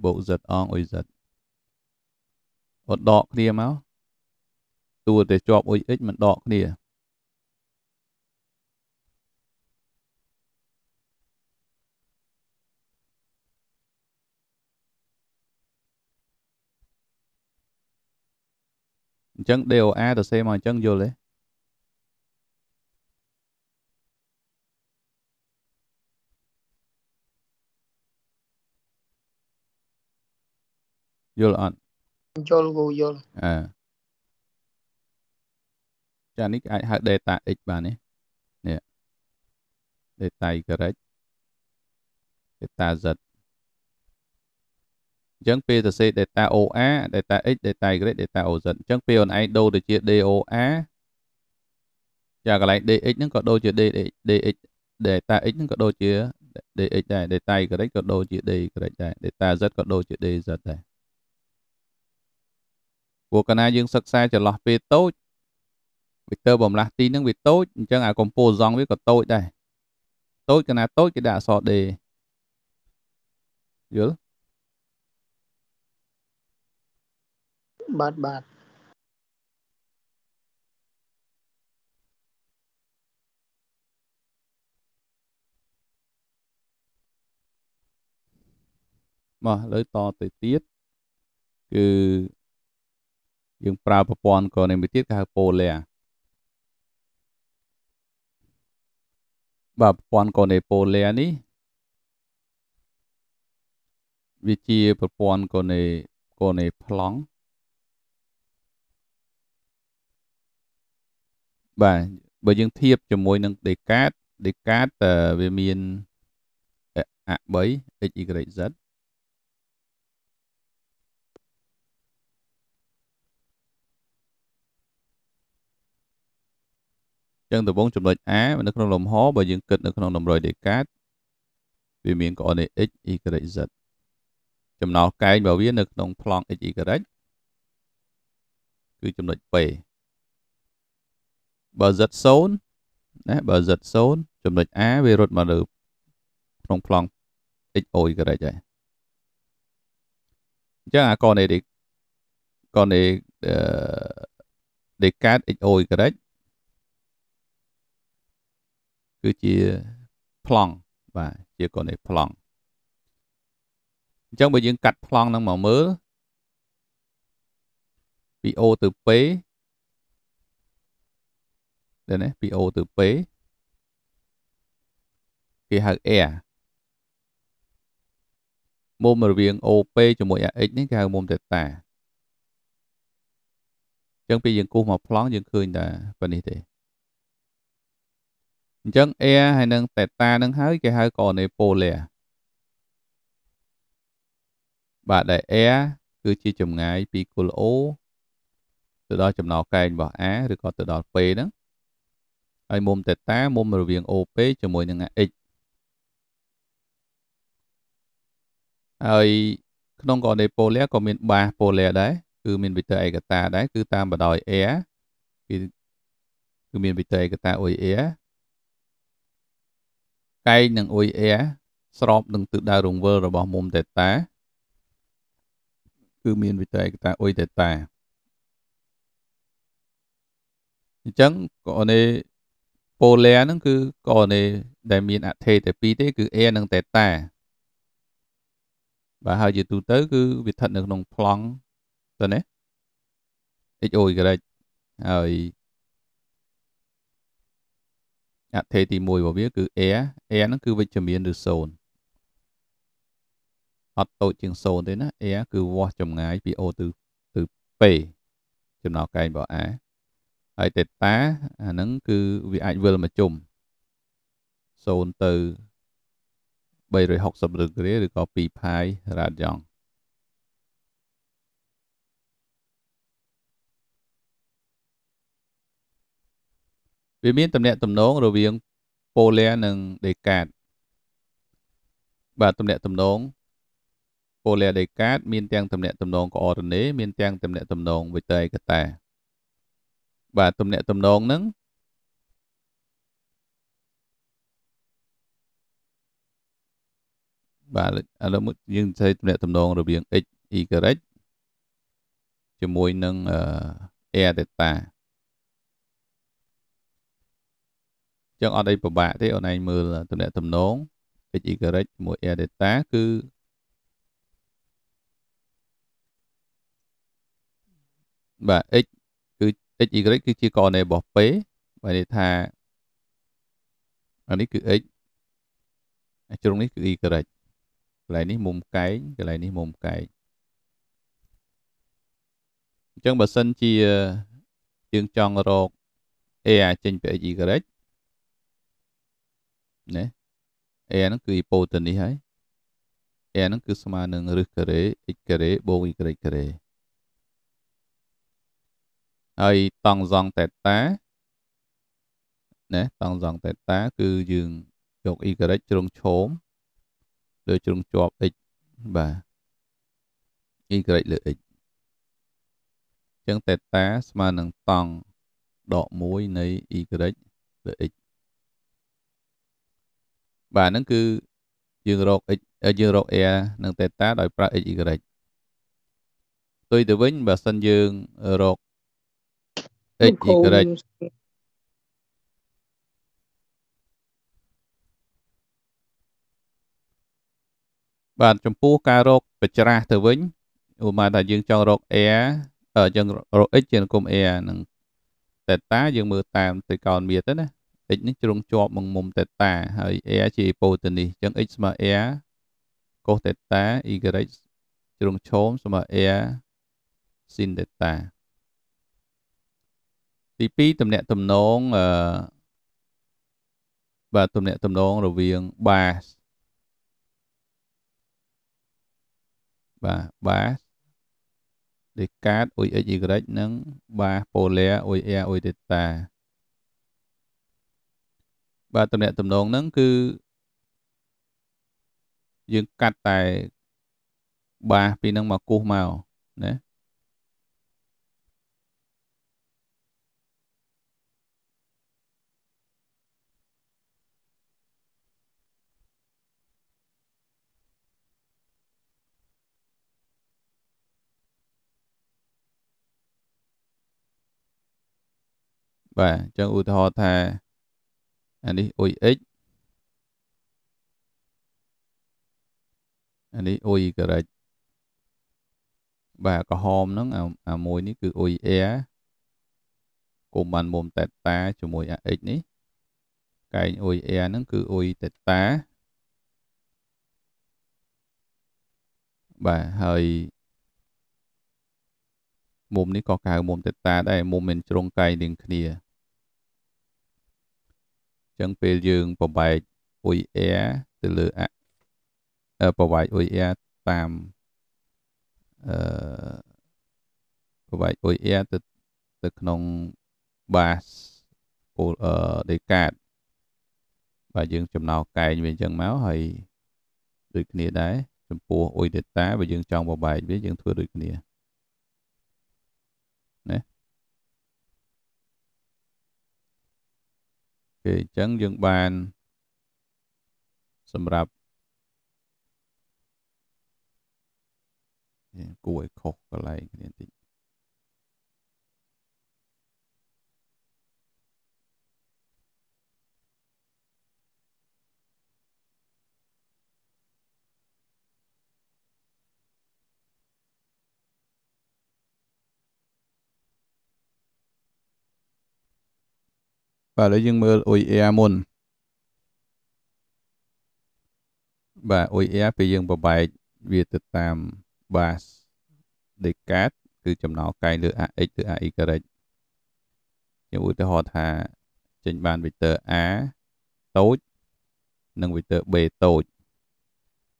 A: បូក z អង o z គាត់ដកគ្នាមកតួតែជាប់អ៊ុយអិចមិនដកគ្នាអញ្ចឹង DOA ទៅសេមកអញ្ចឹងយល់ទេយល់អត់យល់ Google អឺចានេះអាចហៅ data x បាននេះនេះ data y correct data z អញ្ចឹងពេលសរសេរ data OR data x data y data OZ អញ្ចឹងពេលអូនឯងដូរទៅជា DOR ចាកន្លែង DX ហ្នឹងក៏ដូចជា DX DX data x ហ្នឹងក៏ដូចជា DX ដែរ data y ក៏ដូចជា D ដែរ data z ក៏ដូចជា DZ ដែរព្រោះកាលណាយើងសិក្សាចន្លោះពេលតូច vector បំលាស់ទីនឹងវាតូចអញ្ចឹងអា composite វាក៏តូចដែរតូចកាលណាតូចគេដាក់អក្សរ D យល់បាទបាទមកលើតទៅទៀតគឺយើងប្រើប្រព័ន្ធក៏នេះមួយទៀតគេហៅ polar បាទប្រព័ន្ធកូនេប៉ូលែនេះវាជាប្រព័ន្ធកូនេកូនេប្លង់បាទបើយើងធៀបជាមួយនឹងដេកាតដេកាតវាមាន a3 x y z ចឹងដំបងចំណុច A នៅក្នុងលំហបើយើងគិតនៅក្នុងតម្រុយដេកាតវាមានក្អន x y z ចំណោលកែងរបស់វានៅក្នុងប្លង់ x y គឺចំណុច P បើ z 0ណាបើ z 0ចំណុច A វារត់មកលើក្នុងប្លង់ x o y ហើយអញ្ចឹងអាកូននេះកូននេះដេកាត x o y គឺគឺជាប្លង់បាទជាកូននេះប្លង់អញ្ចឹងបើយើងកាត់ប្លង់នឹងមកមើលពី O ទៅ P ដែរណាពី O ទៅ P គេហៅ air មុំរវាង OP ជាមួយ AX នេះគេហៅមុំ theta អញ្ចឹងពេលយើងគូសមកប្លង់យើងឃើញតែប៉ុណ្នេះទេអញ្ចឹង air ហើយនឹង theta នឹងហើយគេហៅកណេ polar បាទដែល air គឺជាចម្ងាយពីគល់ O ទៅដល់ចំណោកែងរបស់ A ឬក៏ទៅដល់ P ហ្នឹងហើយមុំ theta មុំរវាង OP ជាមួយនឹង x ហើយក្នុងកណេ polar ក៏មានបាស polar ដែរគឺមានវិទ្យាឯកតាដែរគឺតាមបដោយ air គឺគឺមានវិទ្យាឯកតា OA កែងនិងអ៊ុយអែស្របនឹងទិសដៅរង្វិលរបស់មុំតេតាគឺមានវិតេកតាអ៊ុយតេតាអញ្ចឹងកអនេពូលែហ្នឹងគឺកអនេដែលមានអថេតែពីរទេគឺអែនិងតេតាបាទហើយជាទូទៅគឺវាស្ថិតនៅក្នុងប្លង់ទៅណា XO Y ហើយអត្ថេទី1របស់វា គឺ air air ហ្នឹងគឺវិជ្ជមានឬសូន្យអត់តូចជាងសូន្យទេណា air គឺវាស់ចម្ងាយពី o ទៅទៅ p ចំណោកែងរបស់ a ហើយ theta អាហ្នឹងគឺវាអាចវិលមកជុំ0ទៅ360ដឺក្រេឬក៏2 pi រ៉ាឌយ៉ង់វាមានតំណែងតំណងរវាងប៉ូលែនិងដេកាតបាទតំណែងតំណងប៉ូលែដេកាតមានទាំងតំណែងតំណងកអរណេមានទាំងតំណែងតំណងវិតេកតាបាទតំណែងតំណងហ្នឹងបាទឥឡូវយើងនិយាយតំណែងតំណងរវាង x y ជាមួយនឹងអេដេតាចឹងអត់អីពិបាកទេអូនឯងមើលតំណែងតំណង x y ជាមួយ air data គឺបាទ x គឺ x y គឺជាករណីរបស់ p បើនិយាយថាអានេះគឺ x អាជ្រុងនេះគឺ y កន្លែងនេះមុំកែងកន្លែងនេះមុំកែងអញ្ចឹងបើសិនជាយើងចង់រក a ចេញពី x y ណា a ហ្នឹងគឺ hypotenuse ហើយ a ហ្នឹងគឺស្មើនឹងរឹសការ៉េ x ការ៉េបូក y ការ៉េហើយតង់សងតេតាណាតង់សងតេតាគឺយើងយក y ជ្រុងឈោមលើជ្រុងជាប់ x បាទ y លើ x ចឹងតេតាស្មើនឹងតង់ដក1នៃ y លើ x បាទហ្នឹងគឺយើងរក x យើងរក air និង theta ដោយប្រើ x y ផ្ទុយទៅវិញបើសិនយើងរក x y បាទចំពោះការរកបច្ច្រាស់ទៅវិញឧបមាថាយើងចង់រក air យើងរក x ជាគុំ air នឹង theta យើងមើលតាមទៅកោណមាត្រទៅណា x នេះជ្រុងជាប់មកមុំតេតាហើយ air ជា hypotenuse អញ្ចឹង x ស្មើ air cos តេតា y ជ្រុងឈោមស្មើ air sin តេតាទី2តំណាក់តំណងអឺបាទតំណាក់តំណងរវាង bass បាទ bass ដេកាតអ៊ុយ x y និង bass polar អ៊ុយ air អ៊ុយ theta បាទតំណាក់តំណងហ្នឹងគឺយើងកាត់តែបាសពីហ្នឹងមកគូសមកណាបាទអញ្ចឹងឧទាហរណ៍ថាអានេះអ៊ុយ x អានេះអ៊ុយ y បាទក្រហមហ្នឹងអាមួយនេះគឺអ៊ុយ a គុំបានមុំតេតាជាមួយអា x នេះកែងអ៊ុយ a ហ្នឹងគឺអ៊ុយតេតាបាទហើយមុំនេះក៏កៅមុំតេតាដែរមុំមានជ្រុងកែងរៀងគ្នាចឹងពេលយើងប្របែកអ៊ុយអែទៅលើអប្របែកអ៊ុយអែតាមអឺប្របែកអ៊ុយអែទៅទៅក្នុងបាសពលអឺដេកាតបាទយើងចំណោកែងវាអញ្ចឹងមកហើយដូចគ្នាដែរចំពោះអ៊ុយដេតាបើយើងចង់ប្របែកវាយើងធ្វើដូចគ្នាណាគេអញ្ចឹងយើងបានសម្រាប់គួរឲ្យខុសកន្លែងគ្នាបន្តិចបាទឥឡូវយើងមើល OER មុនបាទ OER ពេលយើងប្របែកវាទៅតាម bas decat គឺចំណោលកាយលើ ax ឬ ay យើងឧទាហរណ៍ថាចេញបាន vector a តូចនិង vector b តូច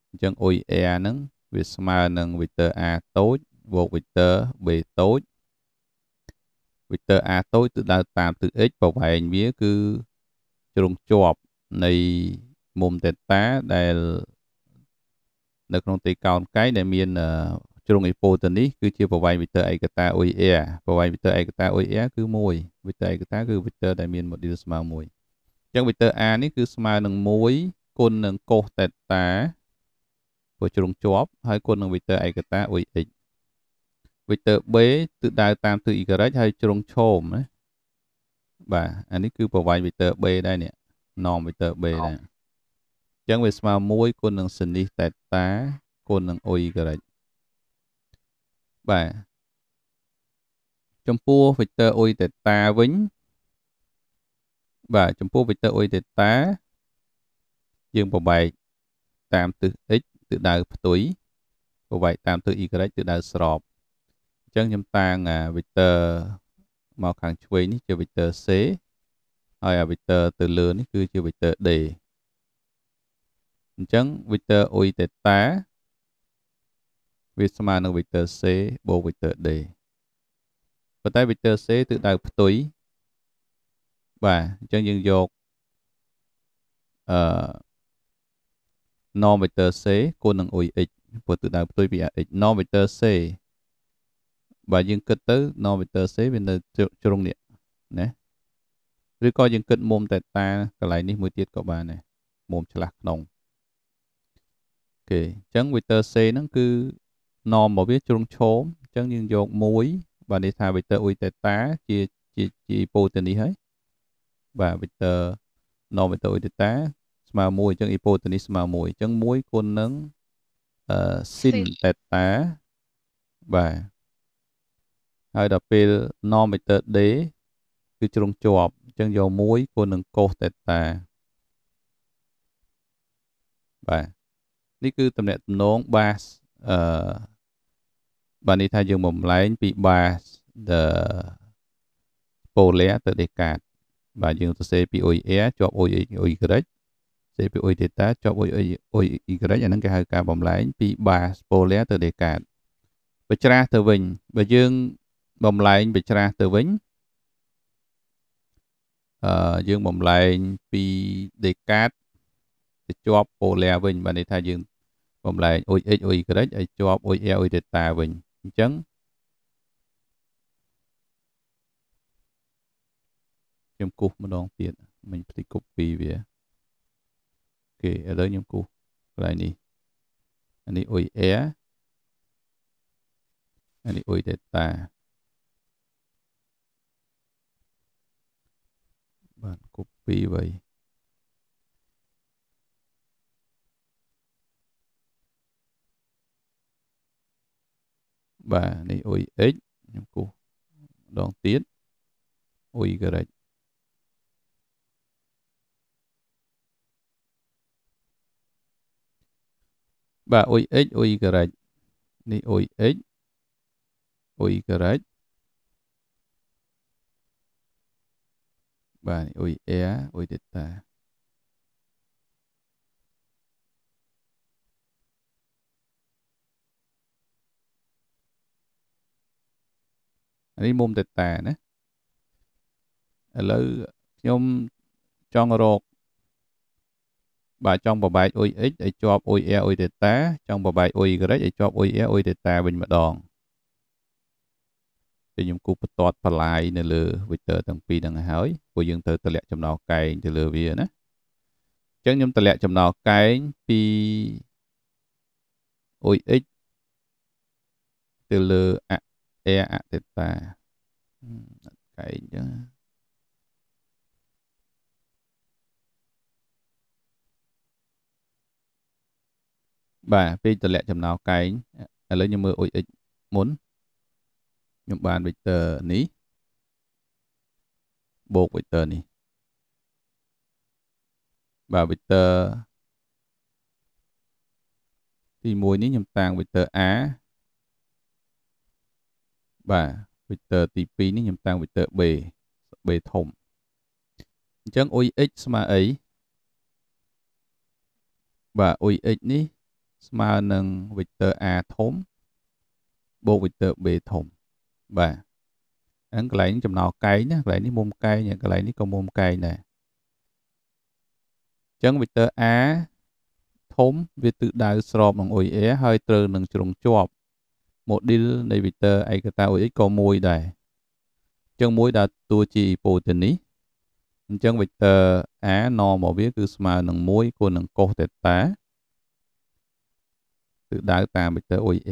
A: អញ្ចឹង OER ហ្នឹងវាស្មើនឹង vector a តូចបូក vector b តូចវិទ័រ a តូចទៅដើរតាមទិស x ប្រវែងវាគឺជ្រុងជាប់នៃមុំតេតាដែលនៅក្នុងទីកោណកែងដែលមានជ្រុងអេប៉ូទៅនេះគឺជាប្រវែងវិទ័រឯកតា OA ប្រវែងវិទ័រឯកតា OA គឺ1វិទ័រឯកតាគឺវិទ័រដែលមាន model ស្មើ1អញ្ចឹងវិទ័រ a នេះគឺស្មើនឹង1គុណនឹងកូសតេតាព្រោះជ្រុងជាប់ហើយគុណនឹងវិទ័រឯកតា OX vector b ទិសដៅតាមទិស y ហើយជ្រុងឈោមណាបាទអានេះគឺប្រវែង vector b ដែរនេះ norm vector b ដែរអញ្ចឹងវាស្មើ1គុណនឹងសនិសតេតាគុណនឹង y បាទចំពោះ vector y តេតាវិញបាទចំពោះ vector y តេតាយើងប្របែកតាមទិស x ទិសដៅផ្ទុយប្របែកតាមទិស y ទិសដៅស្របចឹងខ្ញុំតាំង vector មកខាងឆ្វេងនេះជា vector C ហើយអា vector ទៅលើនេះគឺជា vector D អញ្ចឹង vector u theta វាស្មើនឹង vector c បូក vector d ប៉ុន្តែ vector c ទិសដៅផ្ទុយបាទអញ្ចឹងយើងយកអឺ norm vector c គុណនឹង u x ព្រោះទិសដៅផ្ទុយពី x norm vector c បើយើងគិតទៅ normeter C វានៅជ្រុងនេះណាឬក៏យើងគិតមុំតែតាកន្លែងនេះមួយទៀតក៏បានដែរមុំឆ្លាស់ក្នុងអូខេអញ្ចឹង vector C ហ្នឹងគឺ norm របស់វាជ្រុងឈោមអញ្ចឹងយើងយក1បាទនេះថា vector u theta ជាជាជា hypotenuse ហើយបាទ vector norm vector u theta ស្មើ1អញ្ចឹង hypotenuse ស្មើ1អញ្ចឹង1គុណនឹងអឺ sin theta បាទហើយដល់ពេល norm meter d គឺជ្រុងជាប់អញ្ចឹងយក1គុណនឹង cos theta បាទនេះគឺតំណែងតំណង bas អឺបាទនេះថាយើងបំលែងពី bas the polar ទៅ decade បាទយើងសរសេរពី OA ជាប់ OA OY សេពី OY theta ជាប់ OY OY អាហ្នឹងគេហៅការបំលែងពី bas polar ទៅ decade បើច្រាស់ទៅវិញបើយើងបំលែងបិច្រាស់ទៅវិញអឺយើងបំលែងពីដេកាតទៅជាប់ពូលែវិញបានន័យថាយើងបំលែង OX OY ក្រិចឲ្យជាប់ OL OY ទេតាវិញអញ្ចឹងខ្ញុំគូសម្ដងទៀតមិញផ្ទិច copy វាអូខេឥឡូវខ្ញុំគូកន្លែងនេះអានេះ OR អានេះ OY data បាទ copy ໄວបាទនេះអ៊ុយ x ខ្ញុំគូម្ដងទៀតអ៊ុយ correct បាទអ៊ុយ x អ៊ុយ correct នេះអ៊ុយ x អ៊ុយ correct បាទអ៊ុយអែអ៊ុយដេតានេះមុំដេតាណាឥឡូវខ្ញុំចង់រកបាទចង់បបែកអ៊ុយ x ឲ្យជាប់អ៊ុយ r អ៊ុយ theta ចង់បបែកអ៊ុយ y ឲ្យជាប់អ៊ុយ r អ៊ុយ theta វិញម្ដងដែលខ្ញុំគូបន្ទាត់បន្លាយនៅលើ vector ទាំងពីរហ្នឹងហើយពួកយើងត្រូវតម្លាក់ចំណោកែងទៅលើវាណាអញ្ចឹងខ្ញុំតម្លាក់ចំណោកែងពី OX ទៅលើអអអតេតាកែងអញ្ចឹងបាទពេលតម្លាក់ចំណោកែងឥឡូវខ្ញុំមើល OX មុនខ្ញុំបាន vector នេះបូក vector នេះបាទ vector ទី1នេះខ្ញុំតាំង vector a បាទ vector ទី2នេះខ្ញុំតាំង vector b b ធំអញ្ចឹង ox ស្មើអីបាទ ox នេះស្មើនឹង vector a ធំបូក vector b ធំបាទហ្នឹងកន្លែងចំណោកែងណាកន្លែងនេះមុំកែងកន្លែងនេះក៏មុំកែងដែរអញ្ចឹង vector a ធំវាទិសដៅស្របនឹង OA ហើយត្រូវនឹងជ្រុងជាប់ model នៃ vector ឯកតា OX ក៏មួយដែរអញ្ចឹងមួយដល់តួជា hypotenuse អញ្ចឹង vector a norm របស់វាគឺស្មើនឹង1គុណនឹង cos theta ទិសដៅតាម vector OA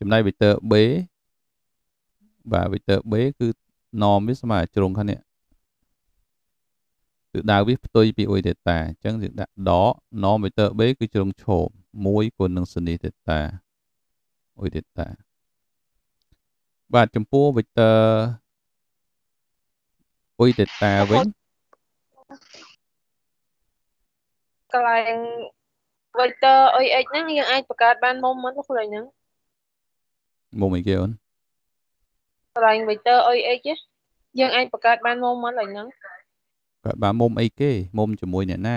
A: ចំណែក vector b បាទ vector b គឺ norm វាស្មើជ្រុងខាងនេះគឺដាវវាផ្ទុយពីអុយតេតាអញ្ចឹងយើងដាក់ដក norm vector b គឺជ្រុងឈោម1គុណនឹងសនីតេតាអុយតេតាបាទចំពោះ vector អុយតេតាវិញកន្លែង vector អុយ x ហ្នឹងយើងអាចបង្កើតបានមុំមិនលោកគ្រូហ្នឹងមុំអីគេអូនស្រឡាញ់ vector អុយអិចយើងអាចបង្កើតបានមុំមិនឡើយហ្នឹងបាទបាទមុំអីគេមុំជាមួយអ្នកណា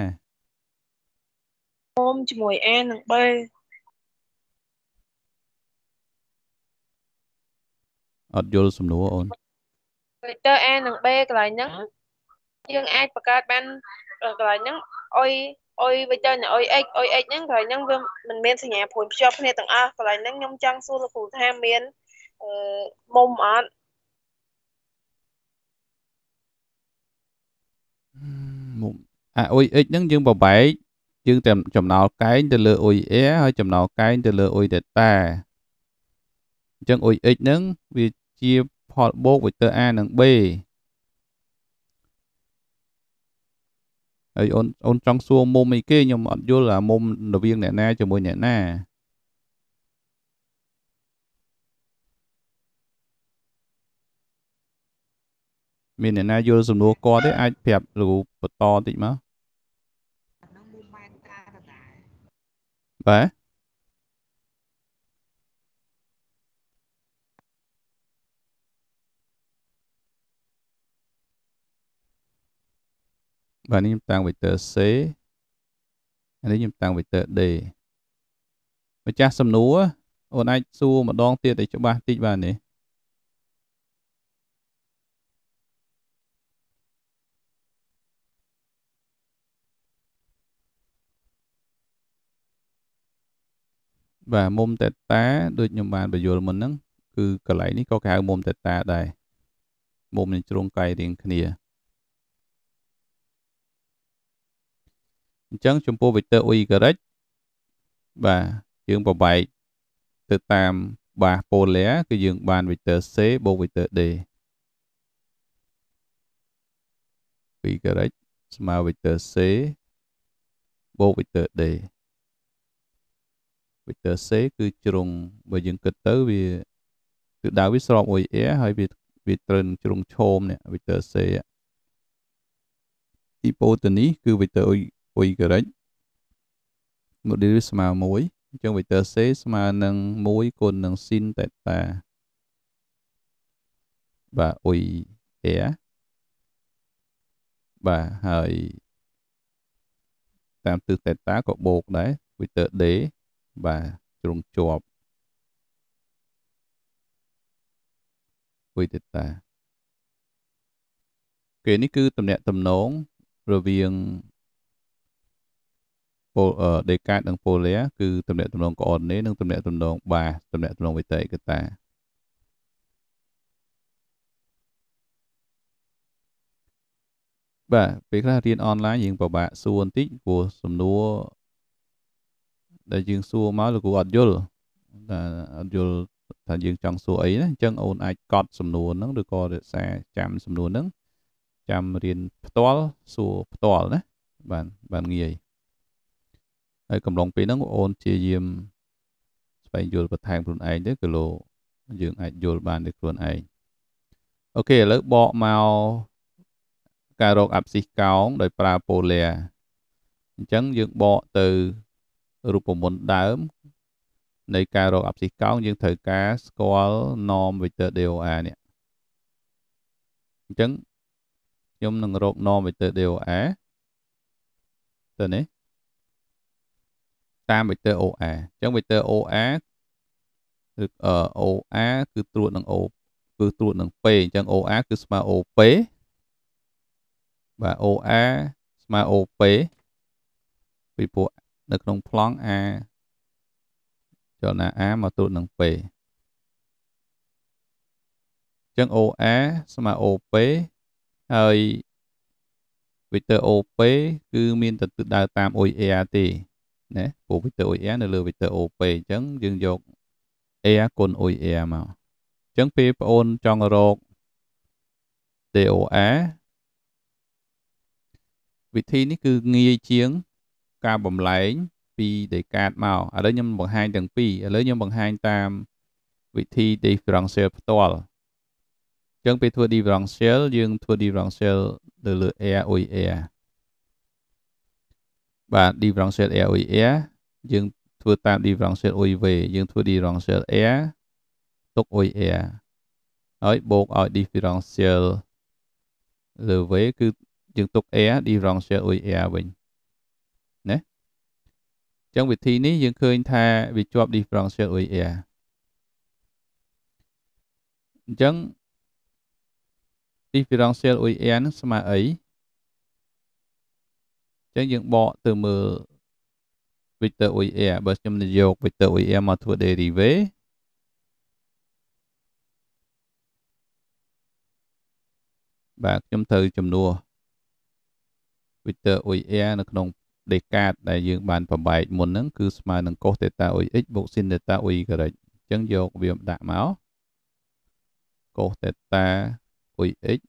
A: មុំជាមួយ A និង B អត់យល់សំណួរអូន vector A និង B កន្លែងហ្នឹងយើងអាចបង្កើតបានកន្លែងហ្នឹងអុយអុយ vector នៃអុយ x អុយ x ហ្នឹងកន្លែងហ្នឹងវាមិនមានសញ្ញាព្រួញភ្ជាប់គ្នាទាំងអស់កន្លែងហ្នឹងខ្ញុំចង់សួរលោកគ្រូថាមានមុំអត់មុំអាអ៊ុយអិចហ្នឹងយើងបបែកយើងតែចំណោលកែងទៅលើអ៊ុយអែហើយចំណោលកែងទៅលើអ៊ុយដេតាអញ្ចឹងអ៊ុយអិចហ្នឹងវាជាផលបូក vector a និង b ហើយអូនអូនចង់សួរមុំអីគេខ្ញុំអត់យល់អាមុំរវាងអ្នកណាជាមួយអ្នកណាមានអ្នកណាយល់សំណួរគាត់ទេអាចប្រាប់លោកបន្តតិចមកបាទបាទនេះខ្ញុំតាំង vector C អានេះខ្ញុំតាំង vector D ម្ចាស់សំណួរអូនអាចសួរម្ដងទៀតឲ្យច្បាស់តិចបាទនេះបាទមុំតេតាដូចខ្ញុំបានបញ្យល់មុនហ្នឹងគឺកន្លែងនេះក៏គេហៅមុំតេតាដែរមុំនឹងជ្រុងកាយរៀងគ្នាអញ្ចឹងចំពោះ vector y បាទយើងប្របែកទៅតាមបាស polar គឺយើងបាន vector c បូក vector d y ស្មើ vector c បូក vector d vector c គឺជ្រុងបើយើងគិតទៅវាគឺដៅវាស្របមួយ a ហើយវាវាត្រូវនឹងជ្រុងឈោមនេះ vector c អ៊ីប៉ូតេនីសគឺ vector u ការ៉ិច model វាស្មើ1អញ្ចឹង vector c ស្មើនឹង1គុណនឹង sin តេតាបាទ u a បាទហើយតាមទិសតេតាក៏បូកដែរ vector d បាទជ្រុងជាប់វិទតាគេនេះគឺតំណាក់តំណងរវាងពលដេកាតនិងពលៈគឺតំណាក់តំណងកអននេះនិងតំណាក់តំណងបាតំណាក់តំណងវិតេកតាបាទពេលខ្លះរៀនអនឡាញយើងពិបាកសួរបន្តិចព្រោះសំណួរដែលយើងសួរមកលោកគ្រូអត់យល់ថាអត់យល់ថាយើងចង់សួរអីណាអញ្ចឹងអូនអាចកត់សំណួរហ្នឹងឬក៏រក្សាចាំសំណួរហ្នឹងចាំរៀនផ្ទាល់សួរផ្ទាល់ណាបានបានងាយហើយកំឡុងពេលហ្នឹងអូនជាយាមស្វែងយល់បន្ថែមខ្លួនឯងទៅគឺលោកយើងអាចយល់បានដោយខ្លួនឯងអូខេឥឡូវបកមកការរកអាប់ស៊ីកោងដោយប្រើប៉ូលែអញ្ចឹងយើងបកទៅរូបមន្តដើមនៃការរកអព្សីកោងយើងត្រូវការស្គាល់ norm vector DOR នេះអញ្ចឹងខ្ញុំនឹងរក norm vector DOR ទៅនេះតាម vector OR អញ្ចឹង vector OR ឬ OR គឺត្រួតនឹង O គឺត្រួតនឹង P អញ្ចឹង OR គឺស្មើ OP បាទ OR ស្មើ OP ពីព្រោះនៅក្នុងប្លង់ A ចលនា A មកទល់នឹង P អញ្ចឹង OA ស្មើ OP ហើយ vector OP គឺមានតែទិសដៅតាម OA ទេណាព្រោះ vector OA នៅលើ vector OP អញ្ចឹងយើងយក A គុណ OA មកអញ្ចឹងពេលបងអូនចង់រក DOA វិធីនេះគឺងាយជាង pi pi để màu ở ở lấy bằng bằng hai hai tam vị ការបំលែងពីដេកាតមកឥឡូវខ្ញុំបង្ហាញទាំងពីរឥឡូវខ្ញុំបង្ហាញតាមវិធី differential ផ្ទាល់អញ្ចឹងពេលធ្វើ differential dương យើងធ្វើ differential ទៅលើ air oi air và differential air oi air tam differential oi dương យើងធ្វើ differential air ទុក oi air ở differential លើ v គឺយើងទុក air e, differential oi air វិញចឹងវិធីនេះយើងឃើញថាវាជាប់ differential OER អញ្ចឹង differential OER នឹងស្មើអីចឹងយើងបកទៅមើល vector OER បើខ្ញុំនឹងយក vector OER មកធ្វើ derivative បាទខ្ញុំត្រូវចំនួន vector OER នៅក្នុងដេកាតដែលយើងបានប្របែកមុនហ្នឹងគឺស្មើនឹងកុស theta u x បូក sin theta u y ការ៉េចអញ្ចឹងយកវាមកដាក់មកកុស theta u x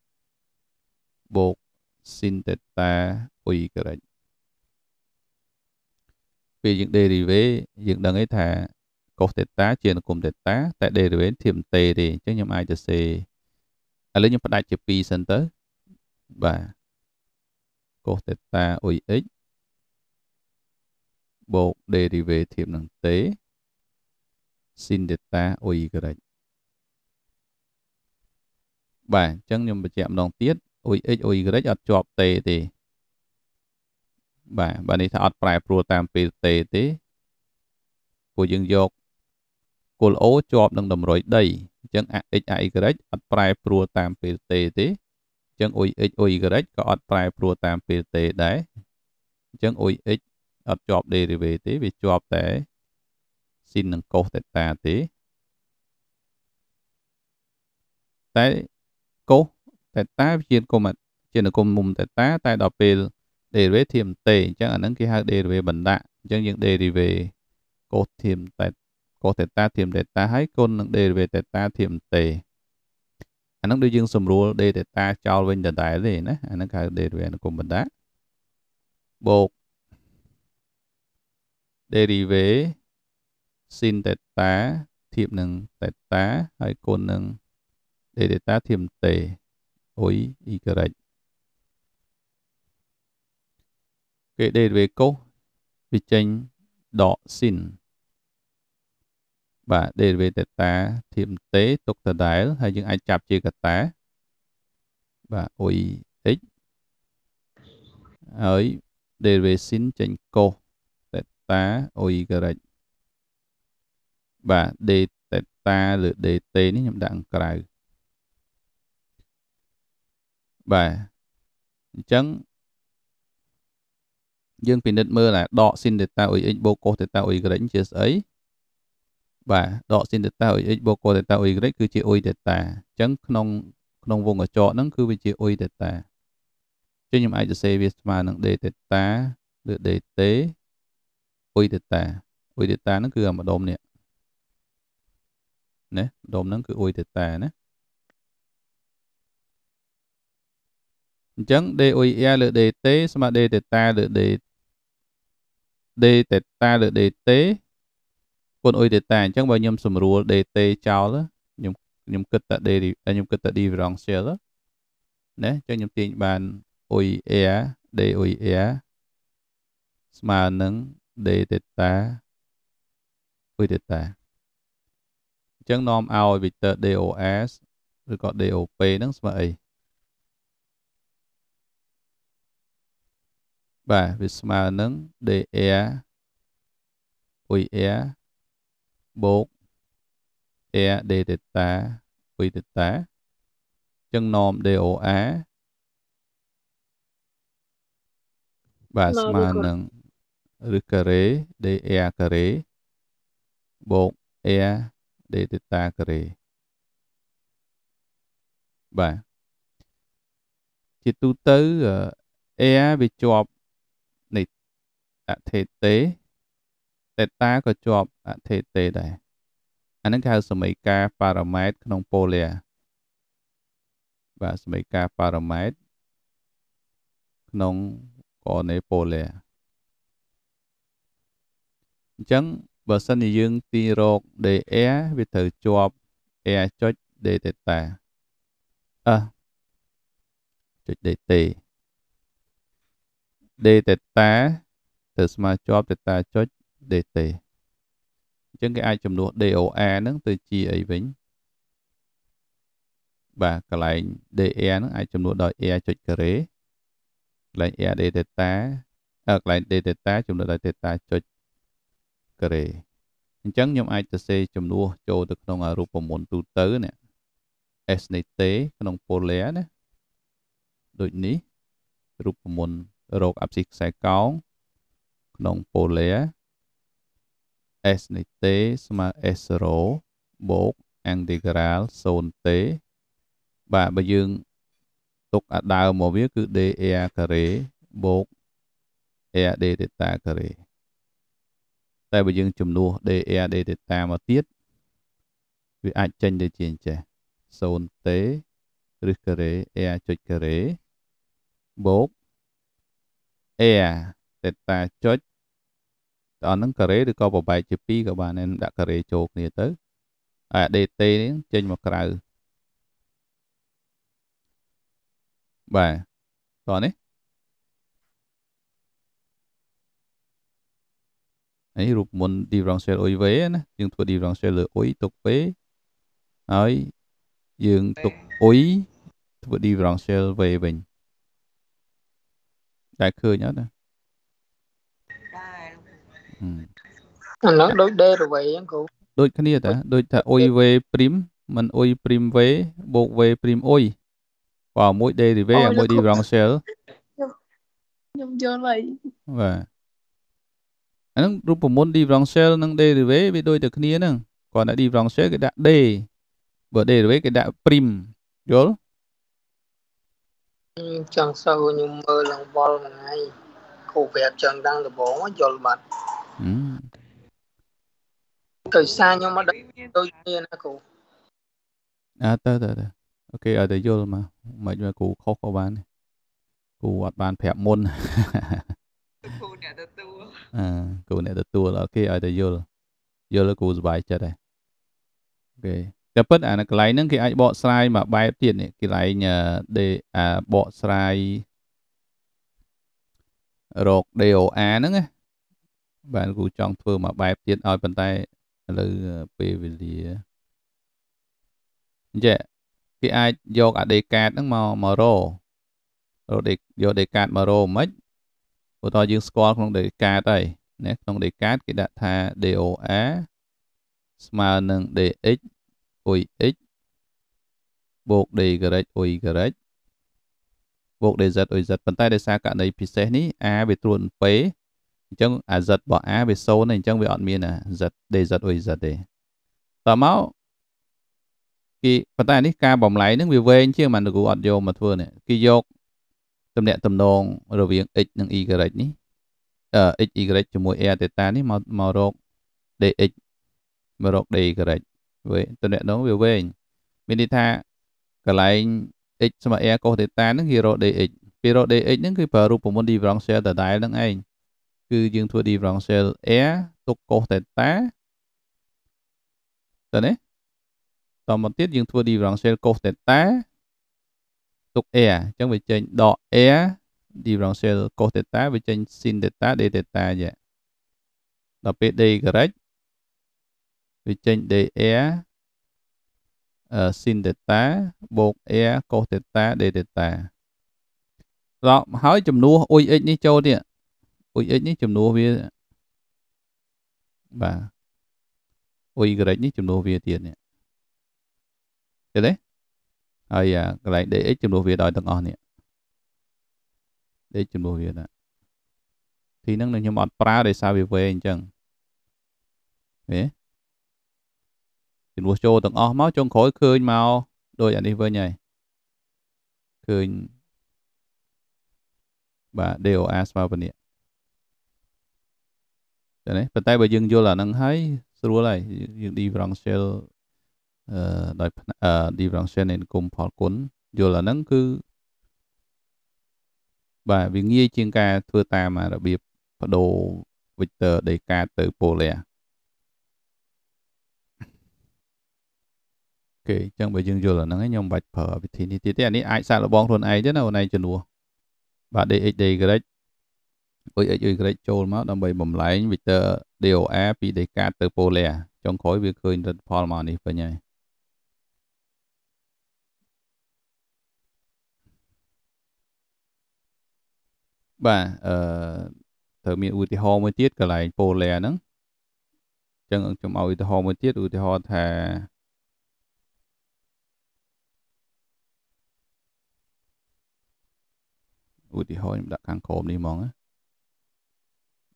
A: បូក sin theta u y ការ៉េចពេលយើង derivative យើងដឹងឯថាកុស theta ជានគុំ theta តែ derivative ធៀបតេទេអញ្ចឹងខ្ញុំអាចទៅសេឥឡូវខ្ញុំផ្ដាច់ជា2សិនទៅបាទកុស theta u x បូក derivative នឹងទេ sin theta u y បាទអញ្ចឹងខ្ញុំបញ្ជាក់ម្ដងទៀត u x u y អត់ជាប់ទេទេបាទបាទនេះថាអត់ប្រែប្រួលតាមពេលទេទេពួកយើងយកគល់ O ជាប់នឹងតម្រុយដីអញ្ចឹង x y អត់ប្រែប្រួលតាមពេលទេទេអញ្ចឹង u x u y ក៏អត់ប្រែប្រួលតាមពេលទេដែរអញ្ចឹង u x អត់ជាប់ derivative ទេវាជាប់តែ sin និង cos តេតាទេតែ cos តេតាវាជាគុំជាគុំមុំតេតាតែដល់ពេល derivative ធៀមទេអញ្ចឹងអាហ្នឹងគេហៅ derivative បណ្ដាក់អញ្ចឹងយើង derivative cos ធៀមតេកូសតេតាធៀមតេតាហើយគុណនឹង derivative តេតាធៀមតេអានឹងដូចយើងសម្រួល d តេតាចោលវិញដដែលទេណាអានឹងហៅ derivative អនុគមបណ្ដាបូក derive sin theta ធៀបនឹង theta ហើយគុណនឹង d theta ធៀប t អុយ y គេ derive cos វាចេញដក sin បាទ derivative theta ធៀប t ទុកដដែលហើយយើងអាចចាប់ជាកតាបាទ u x ហើយ derivative sin ចេញ cos data អូយក្រិចបាទ data ឬ dt នេះខ្ញុំដាក់ក្រៅបាទអញ្ចឹងយើងពិនិត្យមើលថាដក sin theta ox បូក cos theta oy ជាស្អីបាទដក sin theta ox បូក cos theta oy គឺជា oy theta អញ្ចឹងក្នុងក្នុងវងកញ្ចក់ហ្នឹងគឺវាជា oy theta អញ្ចឹងខ្ញុំអាចសរសេរវាស្មើនឹង d theta ឬ dt អុយតេតាអុយតេតាហ្នឹងគឺអាម្ដុំនេះណាម្ដុំហ្នឹងគឺអុយតេតាណាអញ្ចឹង d o e លើ d t ស្មើ d តេតាលើ d d តេតាលើ d t គុណអុយតេតាអញ្ចឹងបើខ្ញុំសម្រួល d t ចោលខ្ញុំខ្ញុំគិតតែ d ខ្ញុំគិតតែ differential ណាអញ្ចឹងខ្ញុំទាញបាន o e r d o e r ស្មើនឹងដេតេតាពុយតេតាអញ្ចឹងនាំឲ្យ vector DOS ឬក៏ DOP ហ្នឹងស្មើអីបាទវាស្មើនឹង dr ពុយ r បូក r d តេតាពុយតេតាចឹង norm DOR បាទស្មើនឹង0ឬការ៉េ dr ការ៉េបូក r d θ ការ៉េបាទជាទូទៅ r វាជាប់នៃអថេតេតេតាក៏ជាប់អថេតេដែរអានឹងគេហៅសមីការប៉ារ៉ាម៉ែត្រក្នុងប៉ូលាបាទសមីការប៉ារ៉ាម៉ែត្រក្នុងកនេប៉ូលាអញ្ចឹងបើសិនជាយើងទីរក dr វាត្រូវជាប់ r ចុច d ទេតាអឺចុច dt d ទេតាទៅស្មើជាប់ទេតាចុច dt អញ្ចឹងគេអាចជំនួស dor ហ្នឹងទៅជាអីវិញបាទកន្លែង dr ហ្នឹងអាចជំនួសដោយ r ចុចការ៉េកន្លែង r d theta អឺកន្លែង d theta ជំនួសដោយ theta ចុចកូរ៉េអញ្ចឹងខ្ញុំអាចសរសេរចំនួនចូលទៅក្នុងរូបមន្តទូទៅណា S នៃ T ក្នុង polar ណាដូចនេះរូបមន្តរោគអព្សិខ្សែកោងក្នុង polar S នៃ T ស្មើ S0 បូក integral 0 T បាទបើយើងទុកអាដើមមកវាគឺ dr ការ៉េបូក r d ដេតាការ៉េតែបើយើងជំនួស DAD ទៅតាមមកទៀតវាអាចចេញទៅជាអញ្ចេះ 0t ឬការ៉េ a ចុចការ៉េបូក a តេតាចុចតោះហ្នឹងការ៉េឬក៏ប្របែកជា2ក៏បានដែរដាក់ការ៉េចូលគ្នាទៅហើយ dt នេះចេញមកក្រៅបាទតោះនេះអីរូបមន្ត differential អ៊ុយវេណាយើងធ្វើ differential លើអ៊ុយទុកវេហើយយើងទុកអ៊ុយធ្វើ differential វេវិញតែឃើញអត់ណាអានោះដូច derivative អញ្ចឹងគ្រូដូចគ្នាតាដូចថាអ៊ុយវេ prim មិនអ៊ុយ prim វេបូកវេ prim អ៊ុយបើមួយ derivative មួយ differential ខ្ញុំយល់ហើយបាទអាហ្នឹងរូបមន្ត differential និង derivative វាដូចតែគ្នាហ្នឹងគ្រាន់តែ differential គេដាក់ d បើ derivative គេដាក់ prim យល់ចង់សូវខ្ញុំមើលរង្វល់មួយថ្ងៃគូប្រាប់ចឹងតាំងដំបូងយល់បាត់កៅសាខ្ញុំមកដូចដូចគ្នាណាគ្រូអើតើតើអូខេឲ្យតែយល់មកមិនមកគ្រូខុសក៏បានគ្រូអត់បានប្រាប់មុនអឺគ្រូអ្នកទទួលគេឲ្យតែយល់យល់គ្រូសុបាយចិត្តដែរអូខេតែពិតអាកន្លែងហ្នឹងគេអាចបកស្រាយមួយបែបទៀតនេះកន្លែងដេអាបកស្រាយរក DOR ហ្នឹងណាបានគ្រូចង់ធ្វើមួយបែបទៀតឲ្យប៉ុន្តែឥឡូវពេលវេលាអញ្ចឹងគេអាចយកអាដេកាតហ្នឹងមកមករោយកដេកាតមករោមិនឧទាហរណ៍យើងស្គាល់ក្នុងដេកាតហើយណាក្នុងដេកាតគេដាក់ថា DOR ស្មើនឹង DX OX បូក D ក្រិច O ក្រិចបូក DZ OZ ប៉ុន្តែដោយសារករណីពិសេសនេះ A វាត្រួត P អញ្ចឹង AZ របស់ A វា0ហើយអញ្ចឹងវាអត់មាន Z DZ OZ ទេតមកគេប៉ុន្តែនេះការបំលែងនឹងវាវែងជាងមន្តគូអត់យកមកធ្វើនេះគេយកទំនាក់ទំនងរវាង x និង y នេះអឺ x y ជាមួយ a តេតានេះមកមករក dx មករក dy វិញតំណែងនោះវាវែងមានន័យថាកន្លែង x ស្មើ a កុសតេតាហ្នឹងគេរក dx ពីរក dx ហ្នឹងគឺប្រើរូបមន្ត differential ដដែលហ្នឹងឯងគឺយើងធ្វើ differential a ទុកកុសតេតាតើណាតមកទៀតយើងធ្វើ differential cos តេតាទុក air អញ្ចឹងវាចេញដក air differential cos theta វាចេញ sin theta d theta យ៉ាដល់ពេល d correct វាចេញ d air sin theta បូក air cos theta d theta ដល់ហើយចំនួន u x នេះចូលទៀត u x នេះចំនួនវាបាទ u y នេះចំនួនវាទៀតនេះឃើញទេហើយកន្លែង dx ជំនួសវាដោយទាំងអស់នេះ dx ជំនួសវាដែរទីហ្នឹងនឹងខ្ញុំអត់ប្រើដោយសារវាវែងអញ្ចឹងហ៎ជំនួសចូលទាំងអស់មកចុងក្រោយឃើញមកដូចអានេះវិញហើយឃើញបាទ DOR ស្មើពនិកចឹងណាប៉ុន្តែបើយើងយល់អាហ្នឹងហើយស្រួលហើយយើង differential ដោយ differential នៃនិគមផលគុណយល់អាហ្នឹងគឺបាទវាងាយជាងការធ្វើតាមរបៀបបដូរ vector ដេកាទៅ polar គេអញ្ចឹងបើយើងយល់អាហ្នឹងខ្ញុំបាច់ប្រើវិធីនេះទៀតទេអានេះអាចសាកល្បងខ្លួនឯងទេណាខ្លួនឯងជំនួសបាទ dx dy អុយ x y ចូលមកដើម្បីបំលែង vector dor ពី deka ទៅ polar ចុងក្រោយវាឃើញលទ្ធផលមកនេះវិញហើយបាទអឺត្រូវមានឧទាហរណ៍មួយទៀតកន្លែងប៉ូលែហ្នឹងអញ្ចឹងខ្ញុំឲ្យឧទាហរណ៍មួយទៀតឧទាហរណ៍ថាឧទាហរណ៍ខ្ញុំដាក់ខាងក្រោមនេះហ្មងណា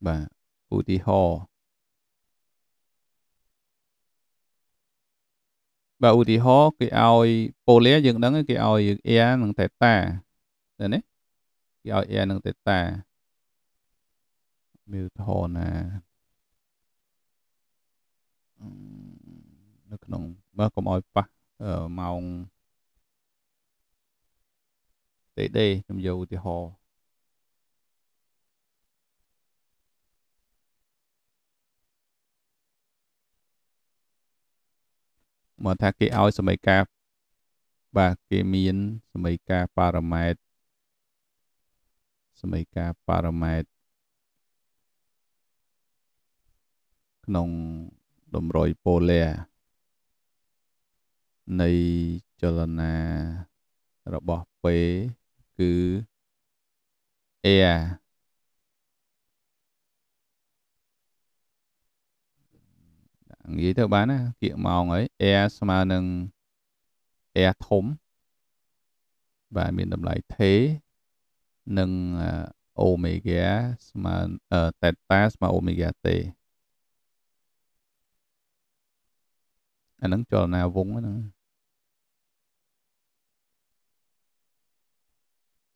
A: បាទឧទាហរណ៍បាទឧទាហរណ៍គេឲ្យប៉ូលែយើងដឹងគេឲ្យ air និង theta ទៅណាគេឲ្យ air នឹង theta មានឧទាហរណ៍ណានៅក្នុងមើលកុំឲ្យប៉ះម៉ោង TD ខ្ញុំយកឧទាហរណ៍មកថាគេឲ្យសមីការបាទគេមាន សមីការប៉ារ៉ាម៉ែត្រសមីកាប៉ារ៉ាម៉ែត្រក្នុងតម្រុយប៉ូលែនៃចលនារបស់ P គឺ air និយាយទៅបានណាគៀកម៉ោងហើយ air ស្មើនឹង air ធំបាទមានតម្លៃ T និងអូមេហ្គាស្មើតេតាស្មើអូមេហ្គាទេអាហ្នឹងចលនាវងហ្នឹង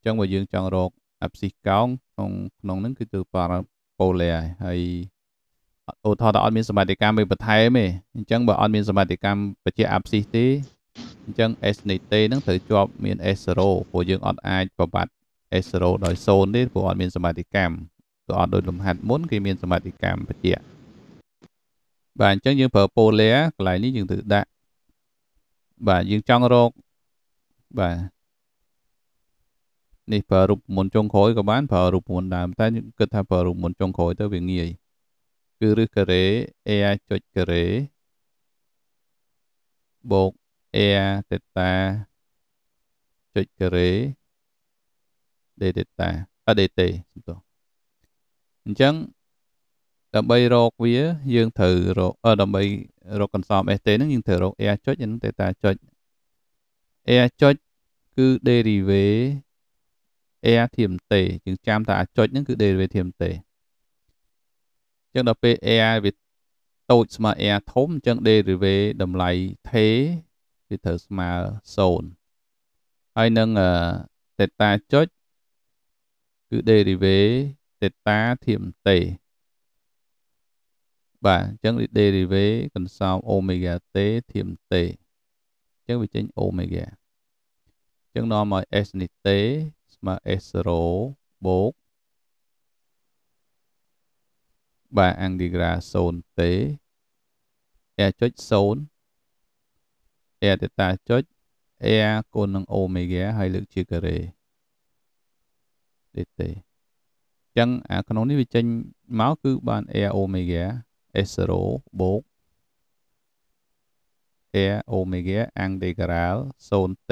A: ចឹងបើយើងចង់រកអាផ្សិះកោងក្នុងក្នុងហ្នឹងគឺទៅប៉ាប៉ូលេហើយអូថតតែអត់មានសមត្ថកម្មវាបន្ថែមទេអញ្ចឹងបើអត់មានសមត្ថកម្មបញ្ជាអាផ្សិះទេអញ្ចឹង S នៃ T ហ្នឹងត្រូវជាប់មាន S0 ព្រោះយើងអត់អាចប្របាត់ S0 ដោយ0ទេព្រោះអត់មានសមាតិកម្មព្រោះអត់ដូចលំហាត់មុនគេមានសមាតិកម្មបញ្ជាក់បាទអញ្ចឹងយើងប្រើ polar កន្លែងនេះយើងត្រូវដាក់បាទយើងចង់រកបាទនេះប្រើរូបមន្តចុងក្រោយក៏បានប្រើរូបមន្តដើមតែគិតថាប្រើរូបមន្តចុងក្រោយទៅវាងាយគឺរឹសការ៉េ air ចុចការ៉េបូក air តេតាចុចការ៉េ data អ dt សំទោសអញ្ចឹងដើម្បីរកវាយើងត្រូវរកដើម្បីរក console st ហ្នឹងយើងត្រូវរក air ចុចនិង theta ចុច air ចុចគឺ derivative air ធៀមទេយើងចាំថាអាចុចហ្នឹងគឺ derivative ធៀមទេអញ្ចឹងដល់ពេល air វាតូចស្មើ air ធំអញ្ចឹង derivative តម្លៃ t វាត្រូវស្មើ0ហើយនឹង theta ចុចគឺ derivative ទេតាធៀមទេបាទអញ្ចឹង derivative កន្សោម omega ទេធៀមទេអញ្ចឹងវាចេញ omega អញ្ចឹងនាំឲ្យ s នេះទេស្មើ s0 បូកបាទ antigra 0ទេ r ចុច0 r ទេតាចុច r គុណនឹង omega ហើយលើកជាការ៉េដេតេអញ្ចឹងអាក្នុងនេះវាចេញមកគឺបាន air omega s0 បូក air omega integral 0t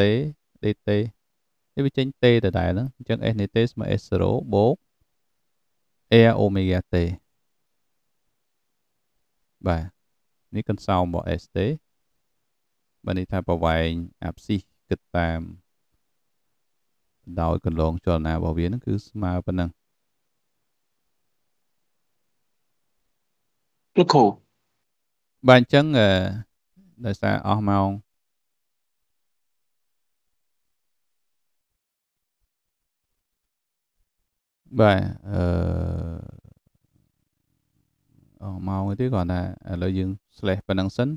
A: dt នេះវាចេញ t ដដែលហ្នឹងអញ្ចឹង s នៃ t ស្មើ s0 បូក air omega t បាទនេះកន្សោមរបស់ s ទេបាទនេះថាប្រវែងអាផ្សិសគិតតាម0.5ដោយកន្លងចលនារបស់វានឹងគឺស្មើប៉ុណ្ណឹងលោកគ្រូបាទអញ្ចឹងដោយសារអស់ម៉ោងបាទអឺអស់ម៉ោងទេគ្រាន់តែឥឡូវយើង slash ប៉ុណ្ណឹងសិន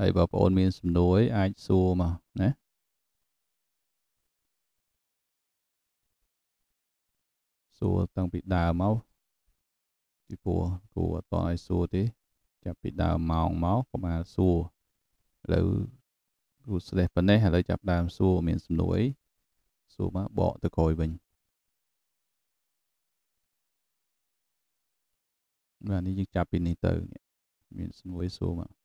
A: ហើយបងប្អូនមានសំណួរអាច សួរមកណាួរតាំងពីដើមមកពីព្រោះគួរអត់តឲ្យសួរទេ ចាប់ពីដើមម៉ោងមកក៏បានសួរឥឡូវគួរស្លេះប៉ុណ្ណេះឥឡូវចាប់ដើមសួរមានសំណួរអីសួរមកបកទៅក្រោយវិញបាទនេះយើងចាប់ពីនេះទៅមានសំណួរសួរមក